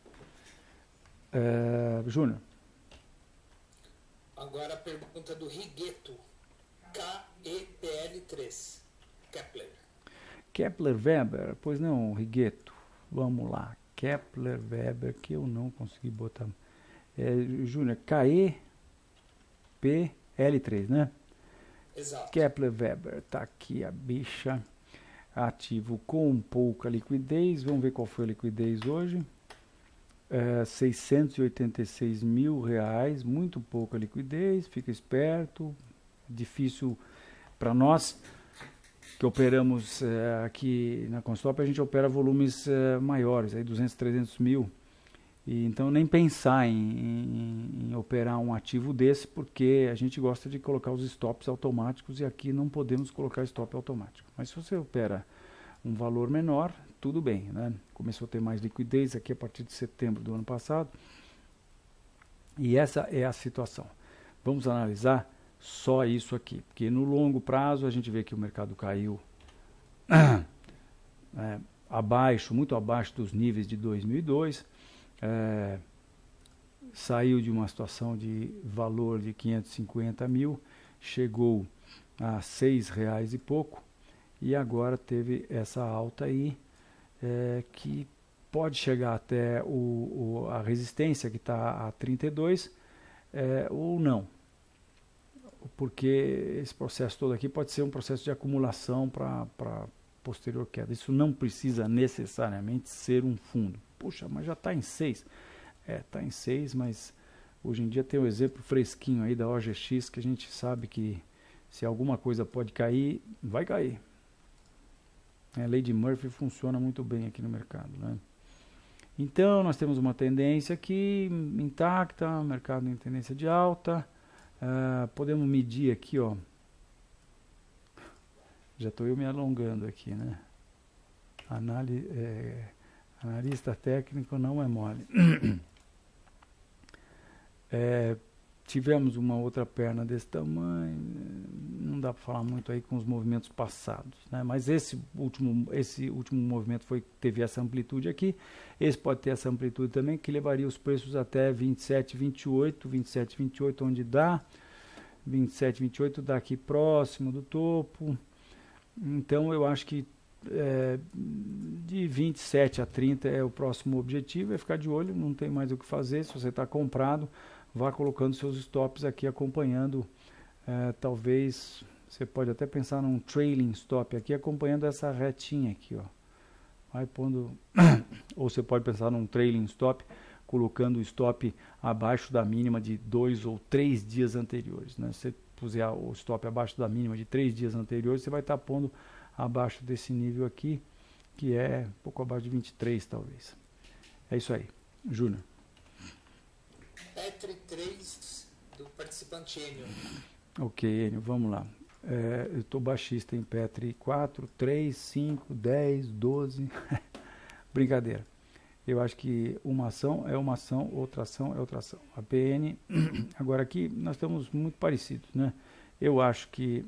É, Júnior. Agora a pergunta do Rigueto. L 3 Kepler. Kepler Weber, pois não, Rigueto. Vamos lá. Kepler Weber, que eu não consegui botar. É, Júnior, L 3 né? Exato. Kepler Weber, tá aqui a bicha ativo com pouca liquidez. Vamos ver qual foi a liquidez hoje. É, 686 mil reais, muito pouca liquidez, fica esperto, difícil para nós que operamos é, aqui na Constop, a gente opera volumes é, maiores, aí 200, 300 mil e, então nem pensar em, em, em, operar um ativo desse, porque a gente gosta de colocar os stops automáticos e aqui não podemos colocar stop automático. Mas se você opera um valor menor, tudo bem, né? Começou a ter mais liquidez aqui a partir de setembro do ano passado. E essa é a situação. Vamos analisar só isso aqui, porque no longo prazo a gente vê que o mercado caiu é, abaixo, muito abaixo dos níveis de 2002 é, saiu de uma situação de valor de 550 mil, chegou a seis reais e pouco, e agora teve essa alta aí é, que pode chegar até o, o a resistência que está a 32 é, ou não, porque esse processo todo aqui pode ser um processo de acumulação para posterior queda. Isso não precisa necessariamente ser um fundo. Puxa, mas já está em 6. É, está em 6, mas hoje em dia tem o um exemplo fresquinho aí da OGX que a gente sabe que se alguma coisa pode cair, vai cair. A lei de Murphy funciona muito bem aqui no mercado. Né? Então, nós temos uma tendência aqui intacta, mercado em tendência de alta. Uh, podemos medir aqui, ó. Já estou eu me alongando aqui, né? Análise. É Analista técnico não é mole. É, tivemos uma outra perna desse tamanho, não dá para falar muito aí com os movimentos passados, né? Mas esse último, esse último movimento foi teve essa amplitude aqui, esse pode ter essa amplitude também, que levaria os preços até 27, 28, 27, 28, onde dá, 27, 28 dá aqui próximo do topo. Então eu acho que é, de 27 a 30 é o próximo objetivo, é ficar de olho, não tem mais o que fazer. Se você está comprado, vá colocando seus stops aqui, acompanhando. É, talvez você pode até pensar num trailing stop aqui, acompanhando essa retinha aqui, ó. Vai pondo, ou você pode pensar num trailing stop, colocando o stop abaixo da mínima de dois ou três dias anteriores. Né? Se você puser o stop abaixo da mínima de três dias anteriores, você vai estar tá pondo abaixo desse nível aqui, que é um pouco abaixo de 23, talvez. É isso aí. Júnior. Petri 3 do participante Enio. Ok, Enio, vamos lá. É, eu estou baixista em Petri 4, 3, 5, 10, 12. Brincadeira. Eu acho que uma ação é uma ação, outra ação é outra ação. A PN, agora aqui nós estamos muito parecidos, né? Eu acho que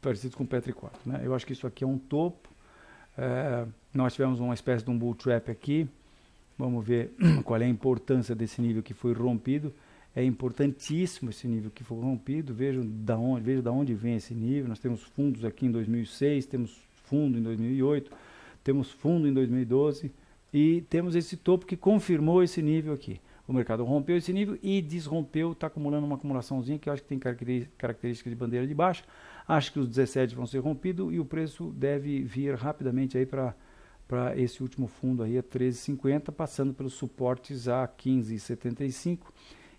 parecidos com o Petri 4. Né? Eu acho que isso aqui é um topo. É, nós tivemos uma espécie de um bull trap aqui. Vamos ver qual é a importância desse nível que foi rompido. É importantíssimo esse nível que foi rompido. Vejam da onde, veja da onde vem esse nível. Nós temos fundos aqui em 2006, temos fundo em 2008, temos fundo em 2012 e temos esse topo que confirmou esse nível aqui o mercado rompeu esse nível e desrompeu, está acumulando uma acumulaçãozinha que eu acho que tem características de bandeira de baixa. Acho que os 17 vão ser rompidos e o preço deve vir rapidamente aí para para esse último fundo aí a 13,50, passando pelos suportes a 15,75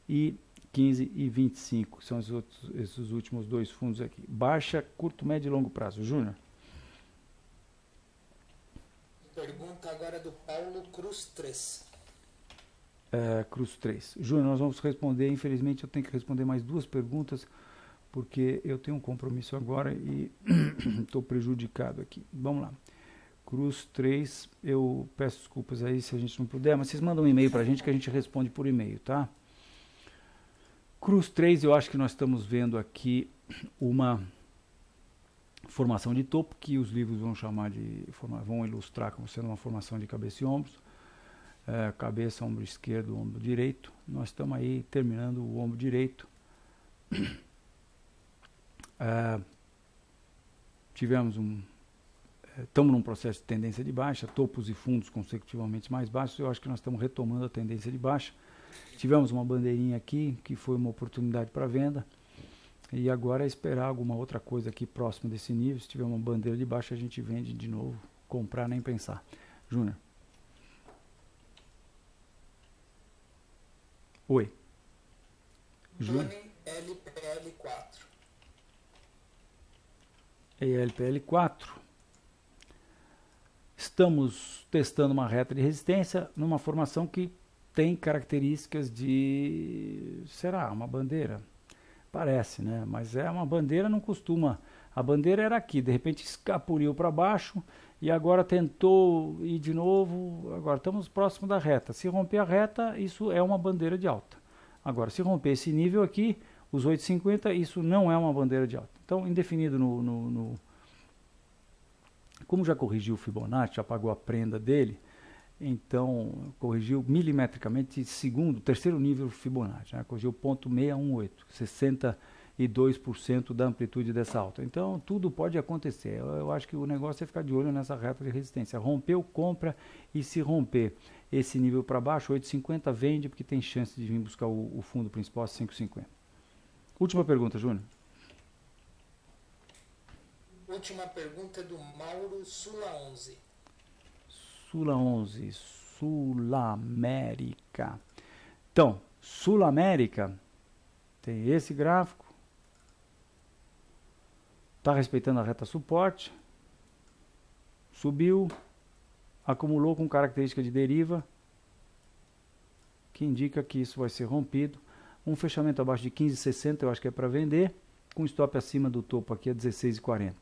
e 15,25. e São esses, outros, esses últimos dois fundos aqui. Baixa, curto, médio e longo prazo. Júnior. Pergunta agora do Paulo Cruz 3. Eh, Cruz 3. Júnior, nós vamos responder. Infelizmente, eu tenho que responder mais duas perguntas, porque eu tenho um compromisso agora e estou prejudicado aqui. Vamos lá. Cruz 3, eu peço desculpas aí se a gente não puder, mas vocês mandam um e-mail para a gente que a gente responde por e-mail, tá? Cruz 3, eu acho que nós estamos vendo aqui uma formação de topo que os livros vão chamar de vão ilustrar como sendo uma formação de cabeça e ombros é, cabeça, ombro esquerdo, ombro direito. Nós estamos aí terminando o ombro direito. É, tivemos um. Estamos é, num processo de tendência de baixa, topos e fundos consecutivamente mais baixos. Eu acho que nós estamos retomando a tendência de baixa. Tivemos uma bandeirinha aqui, que foi uma oportunidade para venda. E agora é esperar alguma outra coisa aqui próximo desse nível. Se tiver uma bandeira de baixa a gente vende de novo. Comprar nem pensar. Júnior. Oi. Júlio? LPL4. lpl 4 Estamos testando uma reta de resistência numa formação que tem características de. será? Uma bandeira? Parece, né? Mas é uma bandeira, não costuma. A bandeira era aqui, de repente escapuliu para baixo e agora tentou ir de novo. Agora estamos próximo da reta. Se romper a reta, isso é uma bandeira de alta. Agora, se romper esse nível aqui, os 8,50, isso não é uma bandeira de alta. Então, indefinido no, no, no como já corrigiu o Fibonacci, já pagou a prenda dele, então corrigiu milimetricamente segundo, terceiro nível Fibonacci, né? corrigiu ponto 60 e 2% da amplitude dessa alta. Então, tudo pode acontecer. Eu, eu, acho que o negócio é ficar de olho nessa reta de resistência. Rompeu, compra e se romper esse nível para baixo, 8,50 vende, porque tem chance de vir buscar o, o fundo principal a 5,50. Última pergunta, Júnior. Última pergunta do Mauro Sula 11. Sula 11, Sulamérica. Então, Sulamérica tem esse gráfico Está respeitando a reta suporte. Subiu. Acumulou com característica de deriva. Que indica que isso vai ser rompido. Um fechamento abaixo de 15,60 eu acho que é para vender. Com stop acima do topo aqui a 16,40.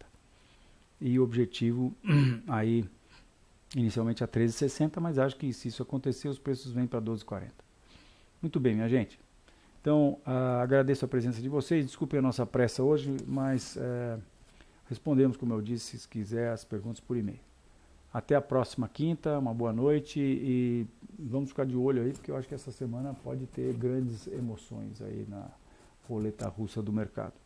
E o objetivo aí inicialmente a 13,60, mas acho que se isso acontecer os preços vêm para 12,40. Muito bem, minha gente. Então, uh, agradeço a presença de vocês. Desculpem a nossa pressa hoje, mas uh, Respondemos, como eu disse, se quiser, as perguntas por e-mail. Até a próxima quinta, uma boa noite e vamos ficar de olho aí, porque eu acho que essa semana pode ter grandes emoções aí na roleta russa do mercado.